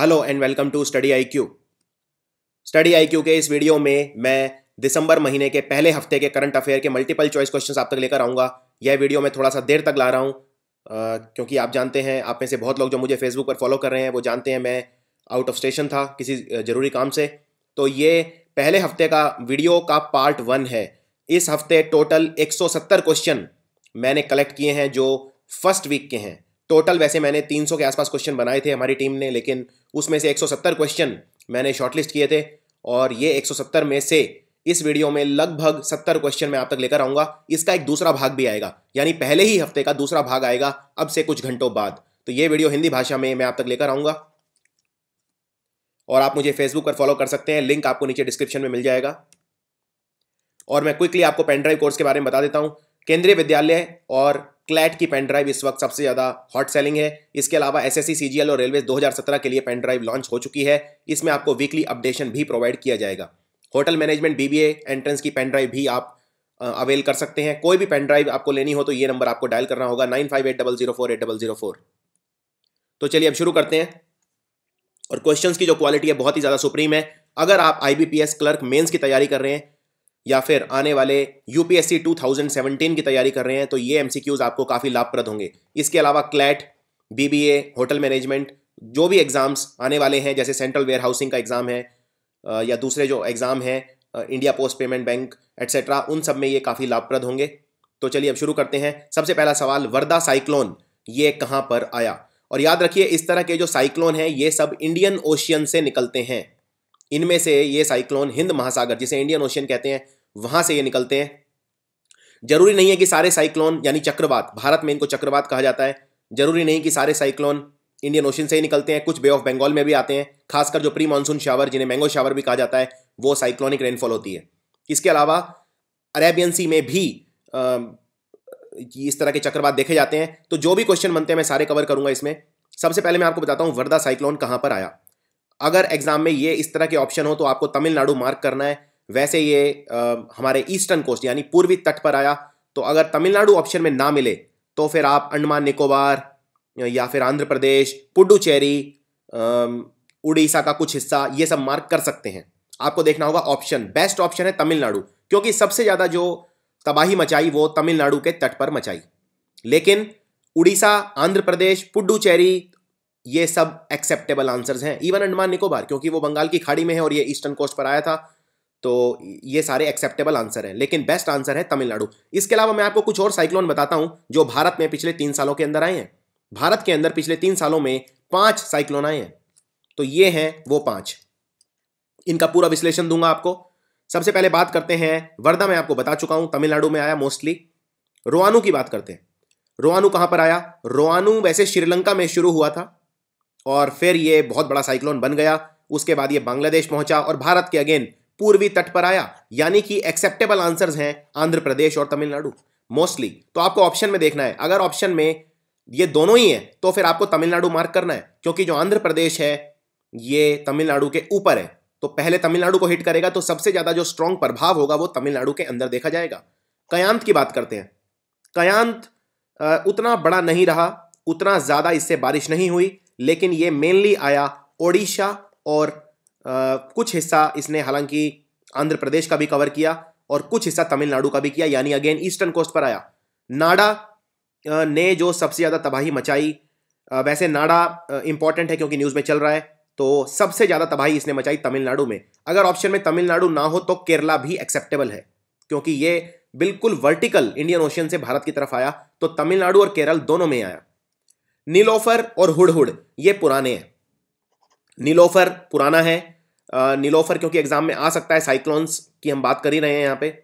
hello and welcome to Study I Q Study I Q के इस video में मैं दिसंबर महीने के पहले हफ्ते के करंट अफेयर के मल्टीपल चॉइस क्वेश्चन आप तक लेकर आऊँगा यह वीडियो मैं थोड़ा सा देर तक ला रहा हूँ क्योंकि आप जानते हैं आप में से बहुत लोग जो मुझे फेसबुक पर फॉलो कर रहे हैं वो जानते हैं मैं आउट ऑफ स्टेशन था किसी ज़रूरी काम से तो ये पहले हफ्ते का वीडियो का पार्ट वन है इस हफ्ते टोटल एक क्वेश्चन मैंने कलेक्ट किए हैं जो फर्स्ट वीक के हैं टोटल वैसे मैंने 300 के आसपास क्वेश्चन बनाए थे हमारी टीम ने लेकिन उसमें से 170 क्वेश्चन मैंने शॉर्टलिस्ट किए थे और ये 170 में से इस वीडियो में लगभग 70 क्वेश्चन मैं आप तक लेकर आऊँगा इसका एक दूसरा भाग भी आएगा यानी पहले ही हफ्ते का दूसरा भाग आएगा अब से कुछ घंटों बाद तो ये वीडियो हिंदी भाषा में मैं आप तक लेकर आऊँगा और आप मुझे फेसबुक पर फॉलो कर सकते हैं लिंक आपको नीचे डिस्क्रिप्शन में मिल जाएगा और मैं क्विकली आपको पेन ड्राइव कोर्स के बारे में बता देता हूं केंद्रीय विद्यालय और क्लैट की पेन ड्राइव इस वक्त सबसे ज़्यादा हॉट सेलिंग है इसके अलावा एस एस और रेलवे 2017 के लिए पेन ड्राइव लॉन्च हो चुकी है इसमें आपको वीकली अपडेशन भी प्रोवाइड किया जाएगा होटल मैनेजमेंट बी एंट्रेंस की पेन ड्राइव भी आप अवेल कर सकते हैं कोई भी पेन ड्राइव आपको लेनी हो तो ये नंबर आपको डायल करना होगा nine five eight double zero four eight double zero four तो चलिए अब शुरू करते हैं और क्वेश्चंस की जो क्वालिटी है बहुत ही ज़्यादा सुप्रीम है अगर आप आई क्लर्क मेंस की तैयारी कर रहे हैं या फिर आने वाले यूपीएससी 2017 की तैयारी कर रहे हैं तो ये एमसीक्यूज आपको काफ़ी लाभप्रद होंगे इसके अलावा क्लैट बीबीए होटल मैनेजमेंट जो भी एग्ज़ाम्स आने वाले हैं जैसे सेंट्रल वेयर हाउसिंग का एग्ज़ाम है या दूसरे जो एग्ज़ाम हैं India post payment bank etcetera उन सब में ये काफ़ी लाभप्रद होंगे तो चलिए अब शुरू करते हैं सबसे पहला सवाल वर्दा साइक्लोन ये कहाँ पर आया और याद रखिए इस तरह के जो साइक्लोन हैं ये सब इंडियन ओशियन से निकलते हैं इनमें से ये साइक्लोन हिंद महासागर जिसे इंडियन ओशियन कहते हैं वहां से ये निकलते हैं जरूरी नहीं है कि सारे साइक्लोन यानी चक्रवात भारत में इनको चक्रवात कहा जाता है जरूरी नहीं कि सारे साइक्लोन इंडियन ओशन से ही निकलते हैं कुछ बे ऑफ बंगाल में भी आते हैं खासकर जो प्री मानसून शावर जिन्हें मैंगो शावर भी कहा जाता है वो साइक्लोनिक रेनफॉल होती है इसके अलावा अरेबियन सी में भी आ, इस तरह के चक्रवात देखे जाते हैं तो जो भी क्वेश्चन बनते हैं मैं सारे कवर करूंगा इसमें सबसे पहले मैं आपको बताता हूँ वर्दा साइक्लोन कहाँ पर आया अगर एग्जाम में ये इस तरह के ऑप्शन हो तो आपको तमिलनाडु मार्क करना है वैसे ये आ, हमारे ईस्टर्न कोस्ट यानी पूर्वी तट पर आया तो अगर तमिलनाडु ऑप्शन में ना मिले तो फिर आप अंडमान निकोबार या फिर आंध्र प्रदेश पुडुचेरी उड़ीसा का कुछ हिस्सा ये सब मार्क कर सकते हैं आपको देखना होगा ऑप्शन बेस्ट ऑप्शन है तमिलनाडु क्योंकि सबसे ज़्यादा जो तबाही मचाई वो तमिलनाडु के तट पर मचाई लेकिन उड़ीसा आंध्र प्रदेश पुडुचेरी ये सब एक्सेप्टेबल आंसर्स हैं इवन अंडमान निकोबार क्योंकि वो बंगाल की खाड़ी में है और ये ईस्टर्न कोस्ट पर आया था तो ये सारे एक्सेप्टेबल आंसर हैं लेकिन बेस्ट आंसर है तमिलनाडु इसके अलावा मैं आपको कुछ और साइक्लोन बताता हूं जो भारत में पिछले तीन सालों के अंदर आए हैं भारत के अंदर पिछले तीन सालों में पांच साइक्लोन आए हैं तो ये हैं वो पांच इनका पूरा विश्लेषण दूंगा आपको सबसे पहले बात करते हैं वर्धा में आपको बता चुका हूं तमिलनाडु में आया मोस्टली रोआनू की बात करते हैं रोआनू कहां पर आया रोआनू वैसे श्रीलंका में शुरू हुआ था और फिर ये बहुत बड़ा साइक्लोन बन गया उसके बाद ये बांग्लादेश पहुंचा और भारत के अगेन पूर्वी तट पर आया यानी कि एक्सेप्टेबल आंसर्स हैं आंध्र प्रदेश और तमिलनाडु मोस्टली तो आपको ऑप्शन में देखना है अगर ऑप्शन में ये दोनों ही है तो फिर आपको तमिलनाडु मार्क करना है क्योंकि जो आंध्र प्रदेश है ये तमिलनाडु के ऊपर है तो पहले तमिलनाडु को हिट करेगा तो सबसे ज्यादा जो स्ट्रांग प्रभाव होगा वो तमिलनाडु के अंदर देखा जाएगा कयांत की बात करते हैं कयांत उतना बड़ा नहीं रहा उतना ज़्यादा इससे बारिश नहीं हुई लेकिन ये मेनली आया ओडिशा और कुछ हिस्सा इसने हालांकि आंध्र प्रदेश का भी कवर किया और कुछ हिस्सा तमिलनाडु का भी किया यानी अगेन ईस्टर्न कोस्ट पर आया नाडा ने जो सबसे ज़्यादा तबाही मचाई वैसे नाडा इंपॉर्टेंट है क्योंकि न्यूज़ में चल रहा है तो सबसे ज़्यादा तबाही इसने मचाई तमिलनाडु में अगर ऑप्शन में तमिलनाडु ना हो तो केरला भी एक्सेप्टेबल है क्योंकि ये बिल्कुल वर्टिकल इंडियन ओशियन से भारत की तरफ आया तो तमिलनाडु और केरल दोनों में आया नीलोफर और हुड़हुड़ ये पुराने हैं नीलोफर पुराना है नीलोफर क्योंकि एग्जाम में आ सकता है साइक्लोन्स की हम बात कर ही रहे हैं यहाँ पे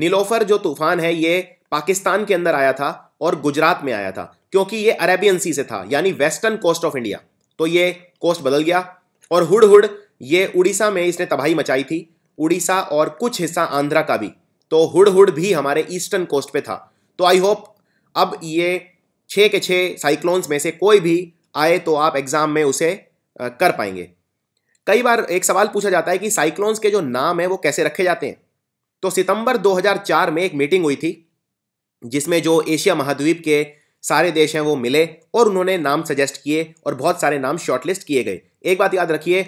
नीलोफर जो तूफान है ये पाकिस्तान के अंदर आया था और गुजरात में आया था क्योंकि ये अरेबियन सी से था यानी वेस्टर्न कोस्ट ऑफ इंडिया तो ये कोस्ट बदल गया और हुड हुड ये उड़ीसा में इसने तबाही मचाई थी उड़ीसा और कुछ हिस्सा आंध्रा का भी तो हुड हुड भी हमारे ईस्टर्न कोस्ट पे था तो आई होप अब ये छः के छः साइक्लोन्स में से कोई भी आए तो आप एग्ज़ाम में उसे कर पाएंगे कई बार एक सवाल पूछा जाता है कि साइक्लोन्स के जो नाम है वो कैसे रखे जाते हैं तो सितंबर 2004 में एक मीटिंग हुई थी जिसमें जो एशिया महाद्वीप के सारे देश हैं वो मिले और उन्होंने नाम सजेस्ट किए और बहुत सारे नाम शॉर्टलिस्ट किए गए एक बात याद रखिए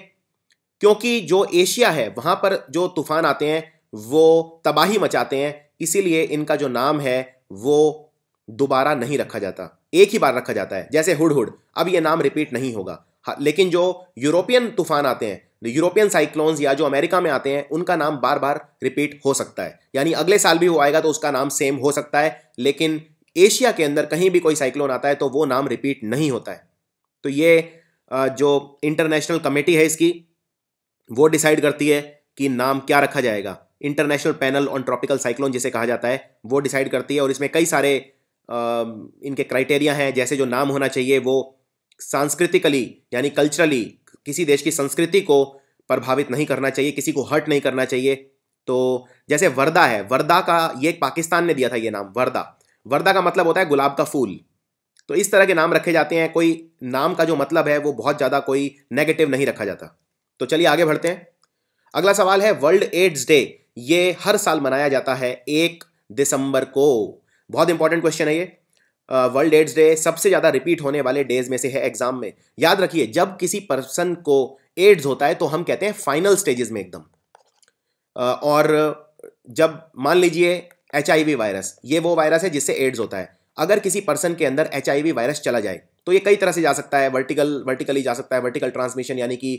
क्योंकि जो एशिया है वहाँ पर जो तूफान आते हैं वो तबाही मचाते हैं इसीलिए इनका जो नाम है वो दोबारा नहीं रखा जाता एक ही बार रखा जाता है जैसे हुड हुड अब ये नाम रिपीट नहीं होगा हाँ, लेकिन जो यूरोपियन तूफान आते हैं यूरोपियन साइक्लोन्स या जो अमेरिका में आते हैं उनका नाम बार बार रिपीट हो सकता है यानी अगले साल भी वो आएगा तो उसका नाम सेम हो सकता है लेकिन एशिया के अंदर कहीं भी कोई साइक्लोन आता है तो वो नाम रिपीट नहीं होता है तो ये जो इंटरनेशनल कमेटी है इसकी वो डिसाइड करती है कि नाम क्या रखा जाएगा international panel on tropical cyclone जिसे कहा जाता है वो डिसाइड करती है और इसमें कई सारे इनके क्राइटेरिया हैं जैसे जो नाम होना चाहिए वो सांस्कृतिकली यानी कल्चरली किसी देश की संस्कृति को प्रभावित नहीं करना चाहिए किसी को हर्ट नहीं करना चाहिए तो जैसे वर्दा है वर्दा का ये पाकिस्तान ने दिया था ये नाम वर्दा वर्दा का मतलब होता है गुलाब का फूल तो इस तरह के नाम रखे जाते हैं कोई नाम का जो मतलब है वो बहुत ज़्यादा कोई नेगेटिव नहीं रखा जाता तो चलिए आगे बढ़ते हैं अगला सवाल है वर्ल्ड एड्स डे ये हर साल मनाया जाता है एक दिसंबर को बहुत इंपॉर्टेंट क्वेश्चन है ये वर्ल्ड एड्स डे सबसे ज़्यादा रिपीट होने वाले डेज में से है एग्जाम में याद रखिए जब किसी पर्सन को एड्स होता है तो हम कहते हैं फाइनल स्टेजेस में एकदम और जब मान लीजिए एच वायरस ये वो वायरस है जिससे एड्स होता है अगर किसी पर्सन के अंदर एच वायरस चला जाए तो ये कई तरह से जा सकता है वर्टिकल वर्टिकली जा सकता है वर्टिकल ट्रांसमिशन यानी कि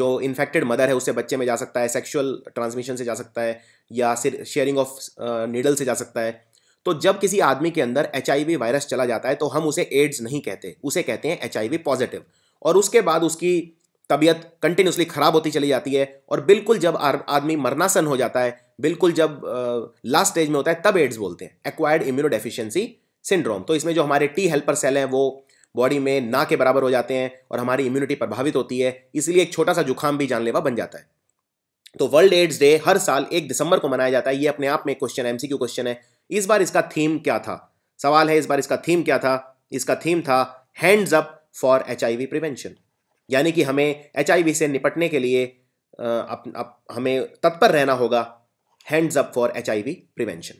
जो इन्फेक्टेड मदर है उससे बच्चे में जा सकता है सेक्सुअल ट्रांसमिशन से जा सकता है या शेयरिंग ऑफ नीडल से जा सकता है तो जब किसी आदमी के अंदर एच वायरस चला जाता है तो हम उसे एड्स नहीं कहते उसे कहते हैं एच पॉजिटिव और उसके बाद उसकी तबीयत कंटिन्यूसली ख़राब होती चली जाती है और बिल्कुल जब आदमी मरनासन हो जाता है बिल्कुल जब लास्ट स्टेज में होता है तब एड्स बोलते हैं एक्वायर्ड इम्यूनो डेफिशिएंसी सिंड्रोम तो इसमें जो हमारे टी हेल्पर सेल हैं वो बॉडी में ना के बराबर हो जाते हैं और हमारी इम्यूनिटी प्रभावित होती है इसलिए एक छोटा सा जुकाम भी जानलेवा बन जाता है तो वर्ल्ड एड्स डे हर साल एक दिसंबर को मनाया जाता है ये अपने आप में क्वेश्चन एमसीक्यू क्वेश्चन है इस बार इसका थीम क्या था सवाल है इस बार इसका थीम क्या था इसका थीम था hands up for H prevention यानी कि हमें एच से निपटने के लिए अप, अप, हमें तत्पर रहना होगा hands up for H prevention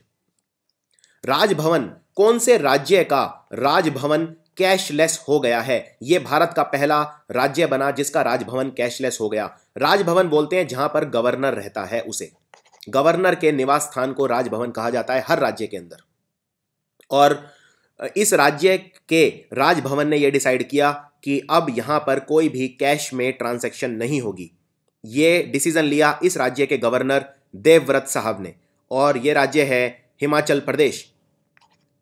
राजभवन कौन से राज्य का राजभवन कैशलेस हो गया है यह भारत का पहला राज्य बना जिसका राजभवन कैशलेस हो गया राजभवन बोलते हैं जहां पर गवर्नर रहता है उसे गवर्नर के निवास स्थान को राजभवन कहा जाता है हर राज्य के अंदर और इस राज्य के राजभवन ने यह डिसाइड किया कि अब यहाँ पर कोई भी कैश में ट्रांजैक्शन नहीं होगी ये डिसीज़न लिया इस राज्य के गवर्नर देवव्रत साहब ने और ये राज्य है हिमाचल प्रदेश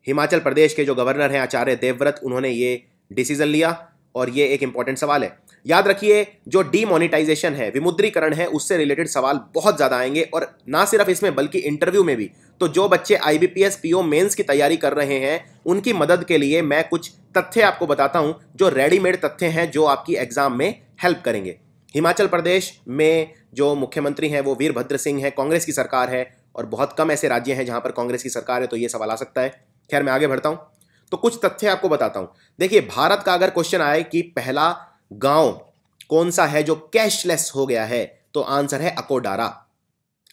हिमाचल प्रदेश के जो गवर्नर हैं आचार्य देवव्रत उन्होंने ये डिसीज़न लिया और ये एक इम्पॉर्टेंट सवाल है याद रखिए जो डीमोनिटाइजेशन है विमुद्रीकरण है उससे रिलेटेड सवाल बहुत ज़्यादा आएंगे और ना सिर्फ इसमें बल्कि इंटरव्यू में भी तो जो बच्चे I B P S mains की तैयारी कर रहे हैं उनकी मदद के लिए मैं कुछ तथ्य आपको बताता हूँ जो रेडीमेड तथ्य हैं जो आपकी एग्ज़ाम में हेल्प करेंगे हिमाचल प्रदेश में जो मुख्यमंत्री हैं वो वीरभद्र सिंह हैं कांग्रेस की सरकार है और बहुत कम ऐसे राज्य हैं जहां पर कांग्रेस की सरकार है तो ये सवाल आ सकता है खैर मैं आगे बढ़ता हूँ तो कुछ तथ्य आपको बताता हूँ देखिए भारत का अगर क्वेश्चन आए कि पहला गांव कौन सा है जो कैशलेस हो गया है तो आंसर है अकोडारा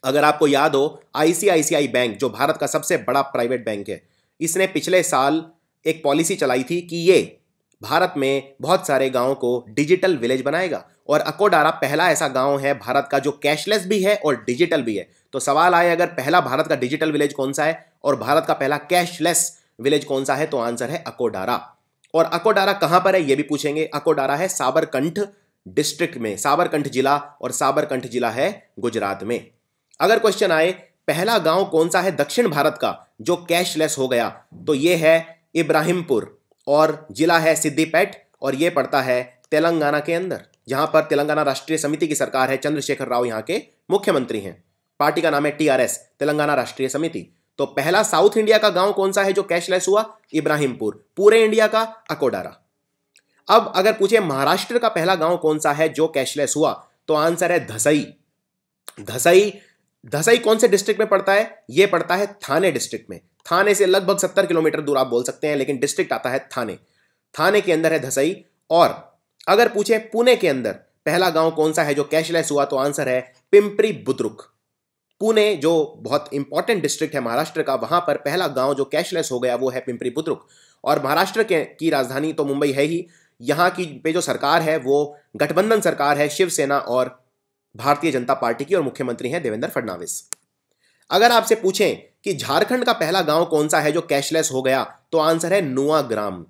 अगर आपको याद हो आईसीआईसीआई बैंक जो भारत का सबसे बड़ा प्राइवेट बैंक है इसने पिछले साल एक पॉलिसी चलाई थी कि ये भारत में बहुत सारे गांवों को डिजिटल विलेज बनाएगा और अकोडारा पहला ऐसा गांव है भारत का जो कैशलेस भी है और डिजिटल भी है तो सवाल आए अगर पहला भारत का डिजिटल विलेज कौन सा है और भारत का पहला कैशलेस विलेज कौन सा है तो आंसर है अकोडारा और अकोडारा कहां पर है यह भी पूछेंगे अकोडारा है साबरकंठ डिस्ट्रिक्ट में साबरकंठ जिला और साबरकंठ जिला है गुजरात में अगर क्वेश्चन आए पहला गांव कौन सा है दक्षिण भारत का जो कैशलेस हो गया तो यह है इब्राहिमपुर और जिला है सिद्धिपेट और यह पड़ता है तेलंगाना के अंदर जहां पर तेलंगाना राष्ट्रीय समिति की सरकार है चंद्रशेखर राव यहाँ के मुख्यमंत्री हैं पार्टी का नाम है टीआरएस तेलंगाना राष्ट्रीय समिति तो पहला साउथ इंडिया का गांव कौन सा है जो कैशलेस हुआ इब्राहिमपुर पूरे इंडिया का अकोडारा अब अगर पूछे महाराष्ट्र का पहला गांव कौन सा है जो कैशलेस हुआ तो आंसर है धसई धसई धसई कौन से डिस्ट्रिक्ट में पड़ता है यह पड़ता है थाने डिस्ट्रिक्ट में थाने से लगभग सत्तर किलोमीटर दूर आप बोल सकते हैं लेकिन डिस्ट्रिक्ट आता है थाने थाने के अंदर है धसई और अगर पूछे पुणे के अंदर पहला गांव कौन सा है जो कैशलेस हुआ तो आंसर है पिंपरी बुद्रुक पुणे जो बहुत इंपॉर्टेंट डिस्ट्रिक्ट है महाराष्ट्र का वहां पर पहला गांव जो कैशलेस हो गया वो है पिंपरी बुद्रुक और महाराष्ट्र के की राजधानी तो मुंबई है ही यहाँ की पे जो सरकार है वो गठबंधन सरकार है शिवसेना और भारतीय जनता पार्टी की और मुख्यमंत्री हैं देवेंद्र फडणवीस अगर आपसे पूछें कि झारखंड का पहला गांव कौन सा है जो कैशलेस हो गया तो आंसर है नुआ ग्राम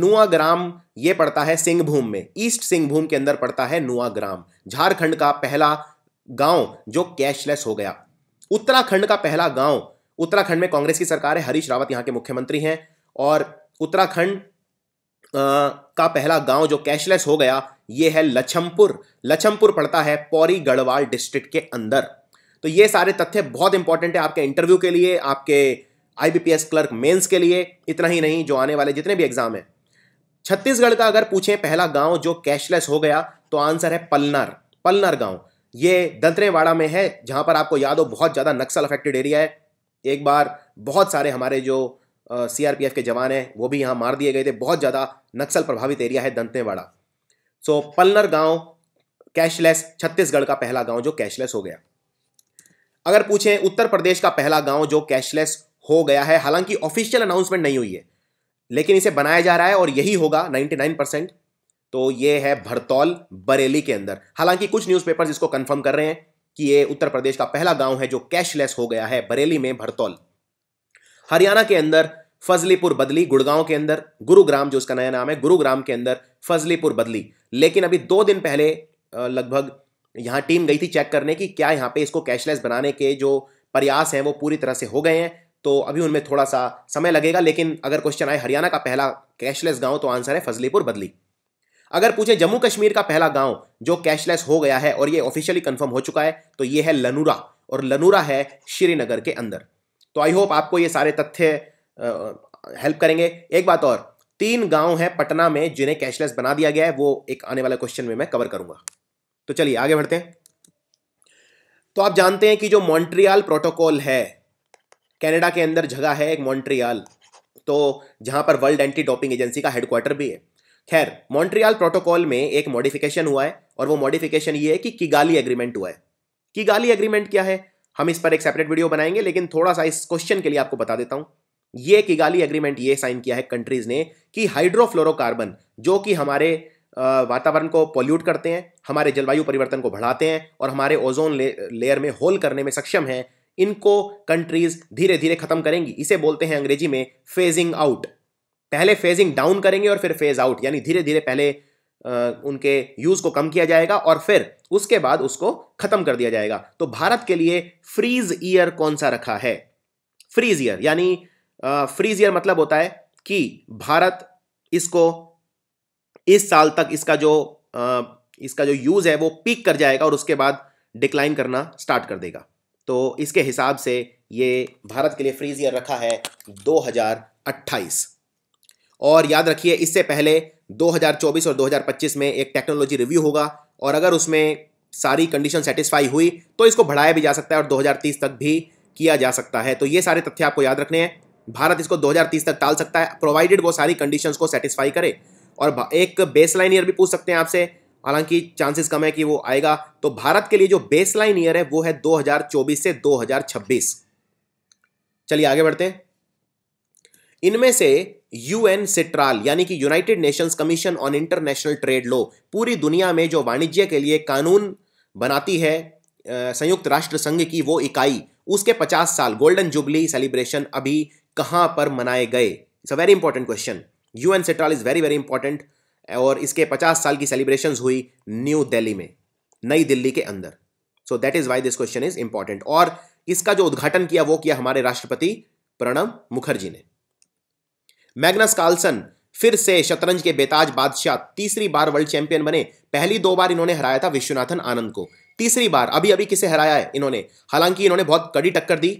नुआ ग्राम ये पड़ता है सिंहभूम में ईस्ट सिंहभूम के अंदर पड़ता है नुआ ग्राम झारखंड का पहला गांव जो कैशलेस हो गया उत्तराखंड का पहला गांव उत्तराखंड में कांग्रेस की सरकार है हरीश रावत यहाँ के मुख्यमंत्री हैं और उत्तराखंड का पहला गांव जो कैशलेस हो गया ये है लछमपुर लछमपुर पड़ता है पौरी गढ़वाल डिस्ट्रिक्ट के अंदर तो ये सारे तथ्य बहुत इंपॉर्टेंट है आपके इंटरव्यू के लिए आपके आईबीपीएस क्लर्क मेंस के लिए इतना ही नहीं जो आने वाले जितने भी एग्जाम हैं छत्तीसगढ़ का अगर पूछें पहला गांव जो कैशलेस हो गया तो आंसर है पलनर पलनर गांव ये दंतरेवाड़ा में है जहाँ पर आपको याद हो बहुत ज़्यादा नक्सल अफेक्टेड एरिया है एक बार बहुत सारे हमारे जो सीआरपीएफ के जवान हैं वो भी यहाँ मार दिए गए थे बहुत ज़्यादा नक्सल प्रभावित एरिया है दंतेवाड़ा सो so, पलनर गांव कैशलेस छत्तीसगढ़ का पहला गांव जो कैशलेस हो गया अगर पूछें उत्तर प्रदेश का पहला गांव जो कैशलेस हो गया है हालांकि ऑफिशियल अनाउंसमेंट नहीं हुई है लेकिन इसे बनाया जा रहा है और यही होगा 99 परसेंट तो ये है भरतौल बरेली के अंदर हालांकि कुछ न्यूज़पेपर्स इसको कंफर्म कर रहे हैं कि ये उत्तर प्रदेश का पहला गांव है जो कैशलेस हो गया है बरेली में भरतौल हरियाणा के अंदर फजलीपुर बदली गुड़गांव के अंदर गुरुग्राम जो उसका नया नाम है गुरुग्राम के अंदर फजलीपुर बदली लेकिन अभी दो दिन पहले लगभग यहाँ टीम गई थी चेक करने की क्या यहाँ पे इसको कैशलेस बनाने के जो प्रयास हैं वो पूरी तरह से हो गए हैं तो अभी उनमें थोड़ा सा समय लगेगा लेकिन अगर क्वेश्चन आए हरियाणा का पहला कैशलेस गांव तो आंसर है फजलीपुर बदली अगर पूछे जम्मू कश्मीर का पहला गांव जो कैशलेस हो गया है और ये ऑफिशियली कंफर्म हो चुका है तो ये है लनूरा और लनूरा है श्रीनगर के अंदर तो आई होप आपको ये सारे तथ्य हेल्प करेंगे एक बात और तीन गांव हैं पटना में जिन्हें कैशलेस बना दिया गया है वो एक आने वाले क्वेश्चन में मैं कवर करूंगा तो चलिए आगे बढ़ते हैं तो आप जानते हैं कि जो मॉन्ट्रियाल प्रोटोकॉल है कैनेडा के अंदर जगह है एक मॉन्ट्रियाल तो जहां पर वर्ल्ड एंटी डॉपिंग एजेंसी का हेडक्वार्टर भी है खैर मॉन्ट्रियाल प्रोटोकॉल में एक मॉडिफिकेशन हुआ है और वो मॉडिफिकेशन ये है कि किगाली एग्रीमेंट हुआ है किगाली एग्रीमेंट क्या है हम इस पर एक सेपरेट वीडियो बनाएंगे लेकिन थोड़ा सा इस क्वेश्चन के लिए आपको बता देता हूं ये किगाली एग्रीमेंट ये साइन किया है कंट्रीज ने कि हाइड्रोफ्लोरोकार्बन जो कि हमारे वातावरण को पोल्यूट करते हैं हमारे जलवायु परिवर्तन को बढ़ाते हैं और हमारे ओजोन ले, लेयर में होल करने में सक्षम है इनको कंट्रीज धीरे धीरे खत्म करेंगी इसे बोलते हैं अंग्रेजी में फेजिंग आउट पहले फेजिंग डाउन करेंगे और फिर फेज आउट यानी धीरे धीरे पहले उनके यूज़ को कम किया जाएगा और फिर उसके बाद उसको ख़त्म कर दिया जाएगा तो भारत के लिए फ्रीज ईयर कौन सा रखा है फ्रीज ईयर यानी फ्रीज ईयर मतलब होता है कि भारत इसको इस साल तक इसका जो इसका जो यूज़ है वो पीक कर जाएगा और उसके बाद डिक्लाइन करना स्टार्ट कर देगा तो इसके हिसाब से ये भारत के लिए फ्रीज ईयर रखा है 2028 और याद रखिए इससे पहले 2024 और 2025 में एक टेक्नोलॉजी रिव्यू होगा और अगर उसमें सारी कंडीशन सेटिस्फाई हुई तो इसको बढ़ाया भी जा सकता है और 2030 तक भी किया जा सकता है तो ये सारे तथ्य आपको याद रखने हैं भारत इसको 2030 तक टाल सकता है प्रोवाइडेड वो सारी कंडीशन को सेटिस्फाई करे और एक बेस ईयर भी पूछ सकते हैं आपसे हालांकि चांसेस कम है कि वो आएगा तो भारत के लिए जो बेस ईयर है वो है दो से दो चलिए आगे बढ़ते हैं इनमें से यूएन सिट्राल यानी कि United Nations commission on international trade law पूरी दुनिया में जो वाणिज्य के लिए कानून बनाती है संयुक्त राष्ट्र संघ की वो इकाई उसके 50 साल गोल्डन जुबली सेलिब्रेशन अभी कहाँ पर मनाए गए it's a very important question UNCITRAL is very very important और इसके 50 साल की सेलिब्रेशन हुई न्यू दिल्ली में नई दिल्ली के अंदर so that is why this question is important और इसका जो उद्घाटन किया वो किया हमारे राष्ट्रपति प्रणब मुखर्जी ने मैग्नस कार्लसन फिर से शतरंज के बेताज बादशाह तीसरी बार वर्ल्ड चैंपियन बने पहली दो बार इन्होंने हराया था विश्वनाथन आनंद को तीसरी बार अभी अभी किसे हराया है इन्होंने हालांकि इन्होंने बहुत कड़ी टक्कर दी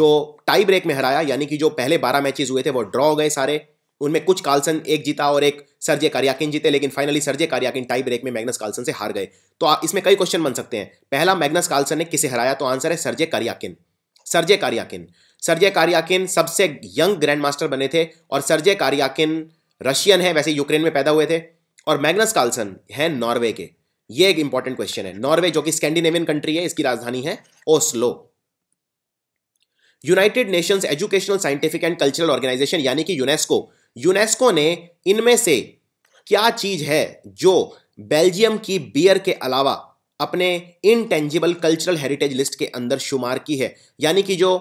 जो टाई ब्रेक में हराया यानी कि जो पहले बारह मैचेस हुए थे वो ड्रॉ हो गए सारे उनमें कुछ कार्लसन एक जीता और एक सर्जे कारियाकिन जीते लेकिन finally Sergey Karjakin tie break में मैग्नस कार्लसन से हार गए तो इसमें कई क्वेश्चन बन सकते हैं पहला मैग्नस कार्लसन ने किसे हराया तो आंसर है Sergey Karjakin Sergey Karjakin Sergey Karjakin सबसे यंग ग्रैंड मास्टर बने थे और सर्जे कारियाकिन रशियन है वैसे यूक्रेन में पैदा हुए थे और मैग्नस कार्लसन है नॉर्वे के ये एक इंपॉर्टेंट क्वेश्चन है नॉर्वे जो कि स्कैंडिनेवियन कंट्री है इसकी राजधानी है Oslo United Nations educational scientific and cultural organisation यानी कि यूनेस्को यूनेस्को ने इनमें से क्या चीज है जो बेल्जियम की बियर के अलावा अपने इनटेंजिबल कल्चरल हेरिटेज लिस्ट के अंदर शुमार की है यानी कि जो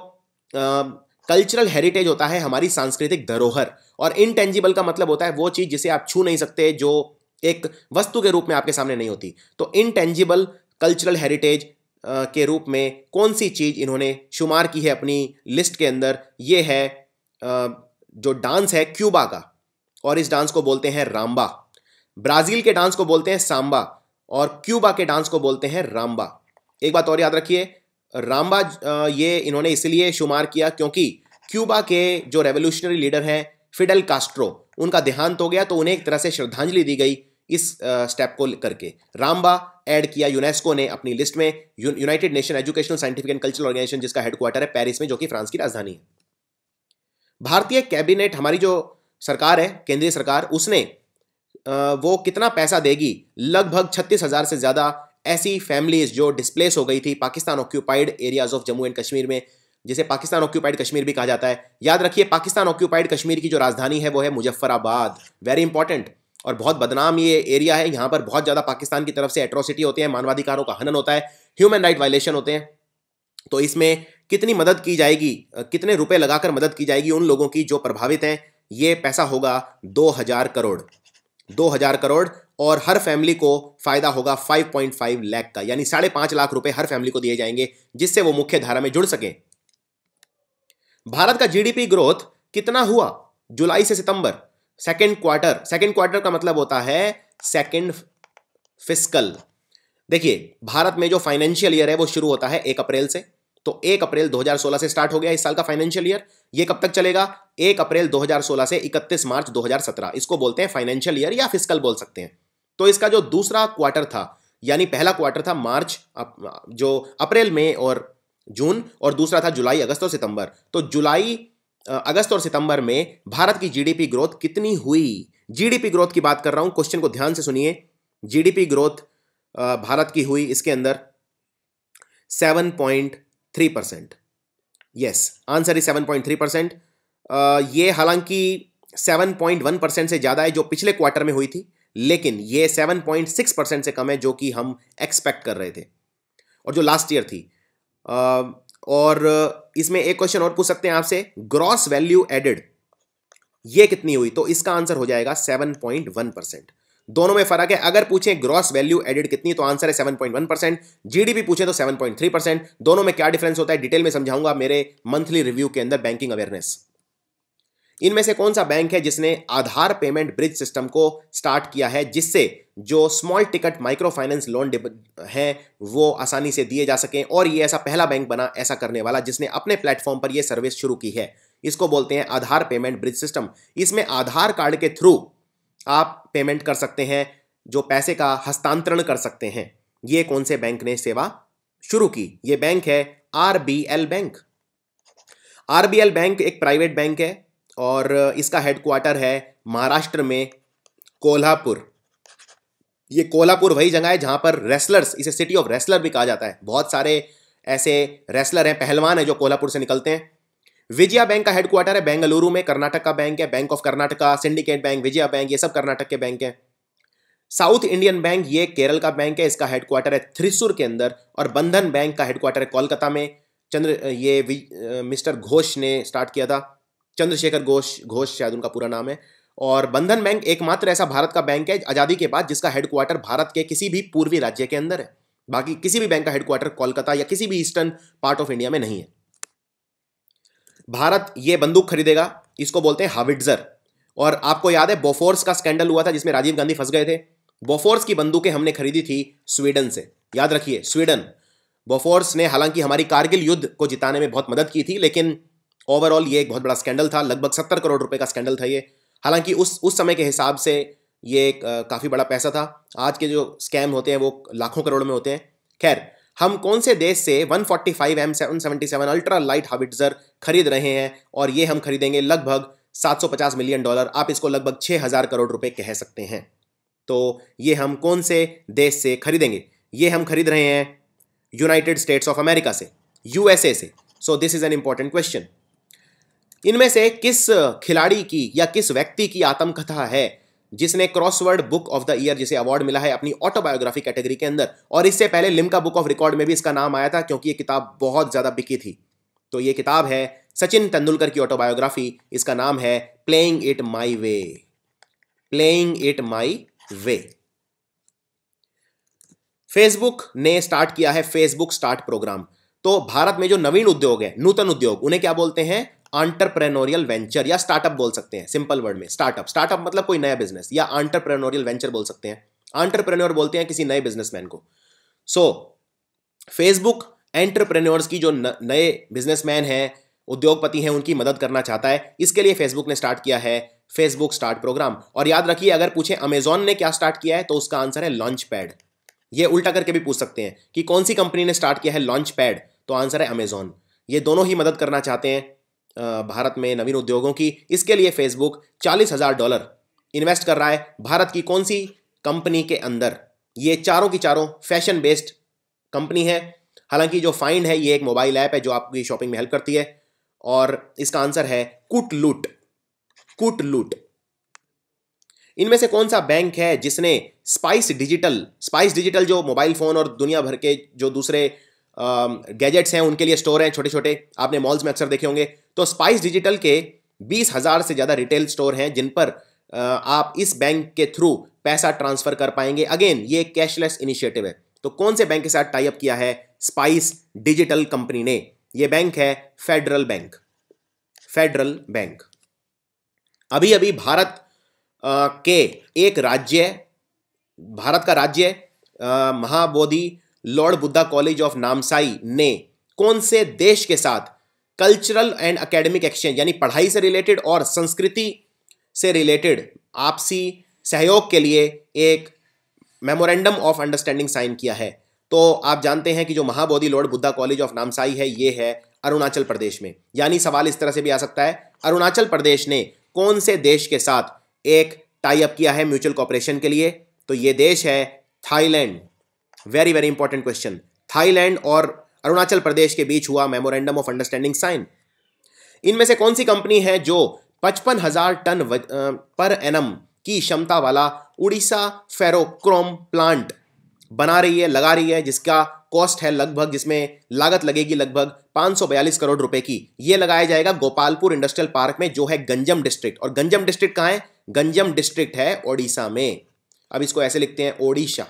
कल्चरल हेरिटेज होता है हमारी सांस्कृतिक धरोहर और इनटेंजिबल का मतलब होता है वो चीज़ जिसे आप छू नहीं सकते जो एक वस्तु के रूप में आपके सामने नहीं होती तो इनटेंजिबल कल्चरल हेरिटेज के रूप में कौन सी चीज़ इन्होंने शुमार की है अपनी लिस्ट के अंदर ये है जो डांस है क्यूबा का और इस डांस को बोलते हैं राम्बा ब्राज़ील के डांस को बोलते हैं सांबा और क्यूबा के डांस को बोलते हैं राम्बा एक बात और याद रखिए रामबा ये इन्होंने इसलिए शुमार किया क्योंकि क्यूबा के जो रेवोल्यूशनरी लीडर हैं फिडल कास्ट्रो उनका देहांत हो गया तो उन्हें एक तरह से श्रद्धांजलि दी गई इस स्टेप को करके रामबा ऐड किया यूनेस्को ने अपनी लिस्ट में United Nation educational scientific and cultural organisation जिसका हेडक्वार्टर है पेरिस में जो कि फ्रांस की राजधानी है भारतीय कैबिनेट हमारी जो सरकार है केंद्रीय सरकार उसने वो कितना पैसा देगी लगभग छत्तीस हज़ार से ज़्यादा ऐसी फैमिलीज जो डिस्प्लेस हो गई थी Pakistan occupied areas of Jammu and Kashmir में जिसे पाकिस्तान ऑक्यूपाइड कश्मीर भी कहा जाता है याद रखिए पाकिस्तान ऑक्यूपाइड कश्मीर की जो राजधानी है वो है मुजफ्फराबाद वेरी इंपॉर्टेंट और बहुत बदनाम ये एरिया है यहाँ पर बहुत ज़्यादा पाकिस्तान की तरफ से एट्रोसिटी होते हैं मानवाधिकारों का हनन होता है ह्यूमन राइट वायलेशन होते हैं तो इसमें कितनी मदद की जाएगी कितने रुपए लगाकर मदद की जाएगी उन लोगों की जो प्रभावित हैं ये पैसा होगा दो हजार करोड़ दो हजार करोड़ और हर फैमिली को फायदा होगा 5.5 लाख का यानी साढ़े पांच लाख रुपए हर फैमिली को दिए जाएंगे जिससे वो मुख्य धारा में जुड़ सके भारत का जीडीपी ग्रोथ कितना हुआ जुलाई से सितंबर सेकेंड क्वार्टर सेकेंड क्वार्टर का मतलब होता है सेकेंड फिस्कल देखिए भारत में जो फाइनेंशियल ईयर है वो शुरू होता है एक अप्रैल से तो एक अप्रैल 2016 से स्टार्ट हो गया इस साल का फाइनेंशियल ईयर ये कब तक चलेगा एक अप्रैल 2016 से 31 मार्च 2017 इसको बोलते हैं फाइनेंशियल ईयर या फिस्कल बोल सकते हैं तो इसका जो दूसरा क्वार्टर था यानी पहला क्वार्टर था मार्च जो अप्रैल में और जून और दूसरा था जुलाई अगस्त और सितंबर तो जुलाई अगस्त और सितंबर में भारत की जीडीपी ग्रोथ कितनी हुई जीडीपी ग्रोथ की बात कर रहा हूं क्वेश्चन को ध्यान से सुनिए जीडीपी ग्रोथ भारत की हुई इसके अंदर seven point three percent yes answer is seven point three percent ये हालांकि सेवन पॉइंट वन परसेंट से ज़्यादा है जो पिछले क्वार्टर में हुई थी लेकिन ये 7.6 परसेंट से कम है जो कि हम एक्सपेक्ट कर रहे थे और जो लास्ट ईयर थी और इसमें एक क्वेश्चन और पूछ सकते हैं आपसे ग्रॉस वैल्यू एडेड ये कितनी हुई तो इसका आंसर हो जाएगा 7.1 परसेंट दोनों में फर्क है अगर पूछें ग्रॉस वैल्यू एडेड कितनी तो आंसर है 7.1 परसेंट जीडीपी पूछे तो 7.3 परसेंट दोनों में क्या डिफरेंस होता है डिटेल में समझाऊंगा मेरे मंथली रिव्यू के अंदर बैंकिंग अवेयरनेस इनमें से कौन सा बैंक है जिसने आधार पेमेंट ब्रिज सिस्टम को स्टार्ट किया है जिससे जो small ticket micro finance loan हैं वो आसानी से दिए जा सकें और ये ऐसा पहला बैंक बना ऐसा करने वाला जिसने अपने प्लेटफॉर्म पर यह सर्विस शुरू की है इसको बोलते हैं आधार पेमेंट ब्रिज सिस्टम इसमें आधार कार्ड के थ्रू आप पेमेंट कर सकते हैं जो पैसे का हस्तांतरण कर सकते हैं ये कौन से बैंक ने सेवा शुरू की ये बैंक है आरबीएल बैंक आरबीएल बैंक एक प्राइवेट बैंक है और इसका हेडक्वार्टर है महाराष्ट्र में कोल्हापुर ये कोल्हापुर वही जगह है जहाँ पर रेसलर्स इसे सिटी ऑफ रेसलर भी कहा जाता है बहुत सारे ऐसे रेसलर हैं पहलवान हैं जो कोल्हापुर से निकलते हैं विजया बैंक का हेडक्वार्टर है बेंगलुरु में कर्नाटक का बैंक है bank of Karnataka syndicate bank Vijaya bank ये सब कर्नाटक के बैंक हैं साउथ इंडियन बैंक ये केरल का बैंक है इसका हेडक्वार्टर है थ्रिसुर के अंदर और बंधन बैंक का हेडक्वार्टर है कोलकाता में चंद्र ये मिस्टर घोष ने स्टार्ट किया था चंद्रशेखर घोष घोष शायद उनका पूरा नाम है और बंधन बैंक एकमात्र ऐसा भारत का बैंक है आज़ादी के बाद जिसका हेडक्वार्टर भारत के किसी भी पूर्वी राज्य के अंदर है बाकी किसी भी बैंक का हेडक्वार्टर कोलकाता या किसी भी ईस्टर्न पार्ट ऑफ इंडिया में नहीं है भारत ये बंदूक खरीदेगा इसको बोलते हैं हाविडजर और आपको याद है बोफोर्स का स्कैंडल हुआ था जिसमें राजीव गांधी फंस गए थे बोफोर्स की बंदूकें हमने खरीदी थी स्वीडन से याद रखिए स्वीडन बोफोर्स ने हालांकि हमारी कारगिल युद्ध को जिताने में बहुत मदद की थी लेकिन ओवरऑल ये एक बहुत बड़ा स्कैंडल था लगभग सत्तर करोड़ रुपए का स्कैंडल था ये हालांकि उस उस समय के हिसाब से ये एक काफ़ी बड़ा पैसा था आज के जो स्कैम होते हैं वो लाखों करोड़ में होते हैं खैर हम कौन से देश से 145 forty five M seven seventy seven ultra light howitzer खरीद रहे हैं और ये हम खरीदेंगे लगभग 750 मिलियन डॉलर आप इसको लगभग 6000 करोड़ रुपए कह सकते हैं तो ये हम कौन से देश से खरीदेंगे ये हम खरीद रहे हैं यूनाइटेड स्टेट्स ऑफ अमेरिका से यूएसए से so this is an important question इनमें से किस खिलाड़ी की या किस व्यक्ति की आत्मकथा है जिसने crossword book of the year जिसे अवार्ड मिला है अपनी ऑटोबायोग्राफी कैटेगरी के अंदर और इससे पहले लिमका बुक ऑफ रिकॉर्ड में भी इसका नाम आया था क्योंकि ये किताब बहुत ज़्यादा बिकी थी तो ये किताब है सचिन तेंदुलकर की ऑटोबायोग्राफी इसका नाम है playing it my way playing it my way Facebook ने स्टार्ट किया है फेसबुक स्टार्ट प्रोग्राम तो भारत में जो नवीन उद्योग है नूतन उद्योग उन्हें क्या बोलते हैं आंटरप्रेनोरियल वेंचर या स्टार्टअप बोल सकते हैं सिंपल वर्ड में स्टार्टअप स्टार्टअप मतलब कोई नया बिजनेस या आंटरप्रेनोरियल वेंचर बोल सकते हैं आंटरप्रेन्योर बोलते हैं किसी नए बिजनेसमैन को सो फेसबुक एंटरप्रेन्योर्स की जो न, नए बिजनेसमैन हैं उद्योगपति हैं उनकी मदद करना चाहता है इसके लिए फेसबुक ने स्टार्ट किया है फेसबुक स्टार्ट प्रोग्राम और याद रखिए अगर पूछे अमेजॉन ने क्या स्टार्ट किया है तो उसका आंसर है लॉन्च पैड ये उल्टा करके भी पूछ सकते हैं कि कौन सी कंपनी ने स्टार्ट किया है लॉन्च पैड तो आंसर है अमेजॉन ये दोनों ही मदद करना चाहते हैं भारत में नवीन उद्योगों की इसके लिए फेसबुक चालीस हज़ार डॉलर इन्वेस्ट कर रहा है भारत की कौन सी कंपनी के अंदर ये चारों की चारों फैशन बेस्ड कंपनी है हालांकि जो फाइंड है ये एक मोबाइल ऐप है जो आपकी शॉपिंग में हेल्प करती है और इसका आंसर है कुट लूट कुट लूट इनमें से कौन सा बैंक है जिसने स्पाइस डिजिटल स्पाइस डिजिटल जो मोबाइल फ़ोन और दुनिया भर के जो दूसरे गैजेट्स हैं उनके लिए स्टोर हैं छोटे छोटे आपने मॉल्स में अक्सर देखे होंगे तो स्पाइस डिजिटल के बीस हज़ार से ज़्यादा रिटेल स्टोर हैं जिन पर आप इस बैंक के थ्रू पैसा ट्रांसफ़र कर पाएंगे अगेन ये कैशलेस इनिशिएटिव है तो कौन से बैंक के साथ टाइप किया है स्पाइस डिजिटल कंपनी ने यह बैंक है फेडरल बैंक फेडरल बैंक अभी अभी भारत के एक राज्य भारत का राज्य Mahabodhi lord Buddha college of Namsai ने कौन से देश के साथ कल्चरल एंड एकेडमिक एक्सचेंज यानी पढ़ाई से रिलेटेड और संस्कृति से रिलेटेड आपसी सहयोग के लिए एक मेमोरेंडम ऑफ अंडरस्टैंडिंग साइन किया है तो आप जानते हैं कि जो Mahabodhi lord Buddha college of Namsai है ये है अरुणाचल प्रदेश में यानी सवाल इस तरह से भी आ सकता है अरुणाचल प्रदेश ने कौन से देश के साथ एक टाई अप किया है म्यूचुअल कॉपरेशन के लिए तो ये देश है Thailand very very important question Thailand और अरुणाचल प्रदेश के बीच हुआ मेमोरेंडम ऑफ अंडरस्टैंडिंग साइन इनमें से कौन सी कंपनी है जो पचपन हजार टन पर एनम की क्षमता वाला उड़ीसा फेरोक्रोम प्लांट बना रही है लगा रही है जिसका कॉस्ट है लगभग जिसमें लागत लगेगी लगभग 542 करोड़ रुपए की यह लगाया जाएगा गोपालपुर इंडस्ट्रियल पार्क में जो है गंजम डिस्ट्रिक्ट और गंजम डिस्ट्रिक्ट कहाँ है गंजम डिस्ट्रिक्ट है ओडिशा में अब इसको ऐसे लिखते हैं ओडिशा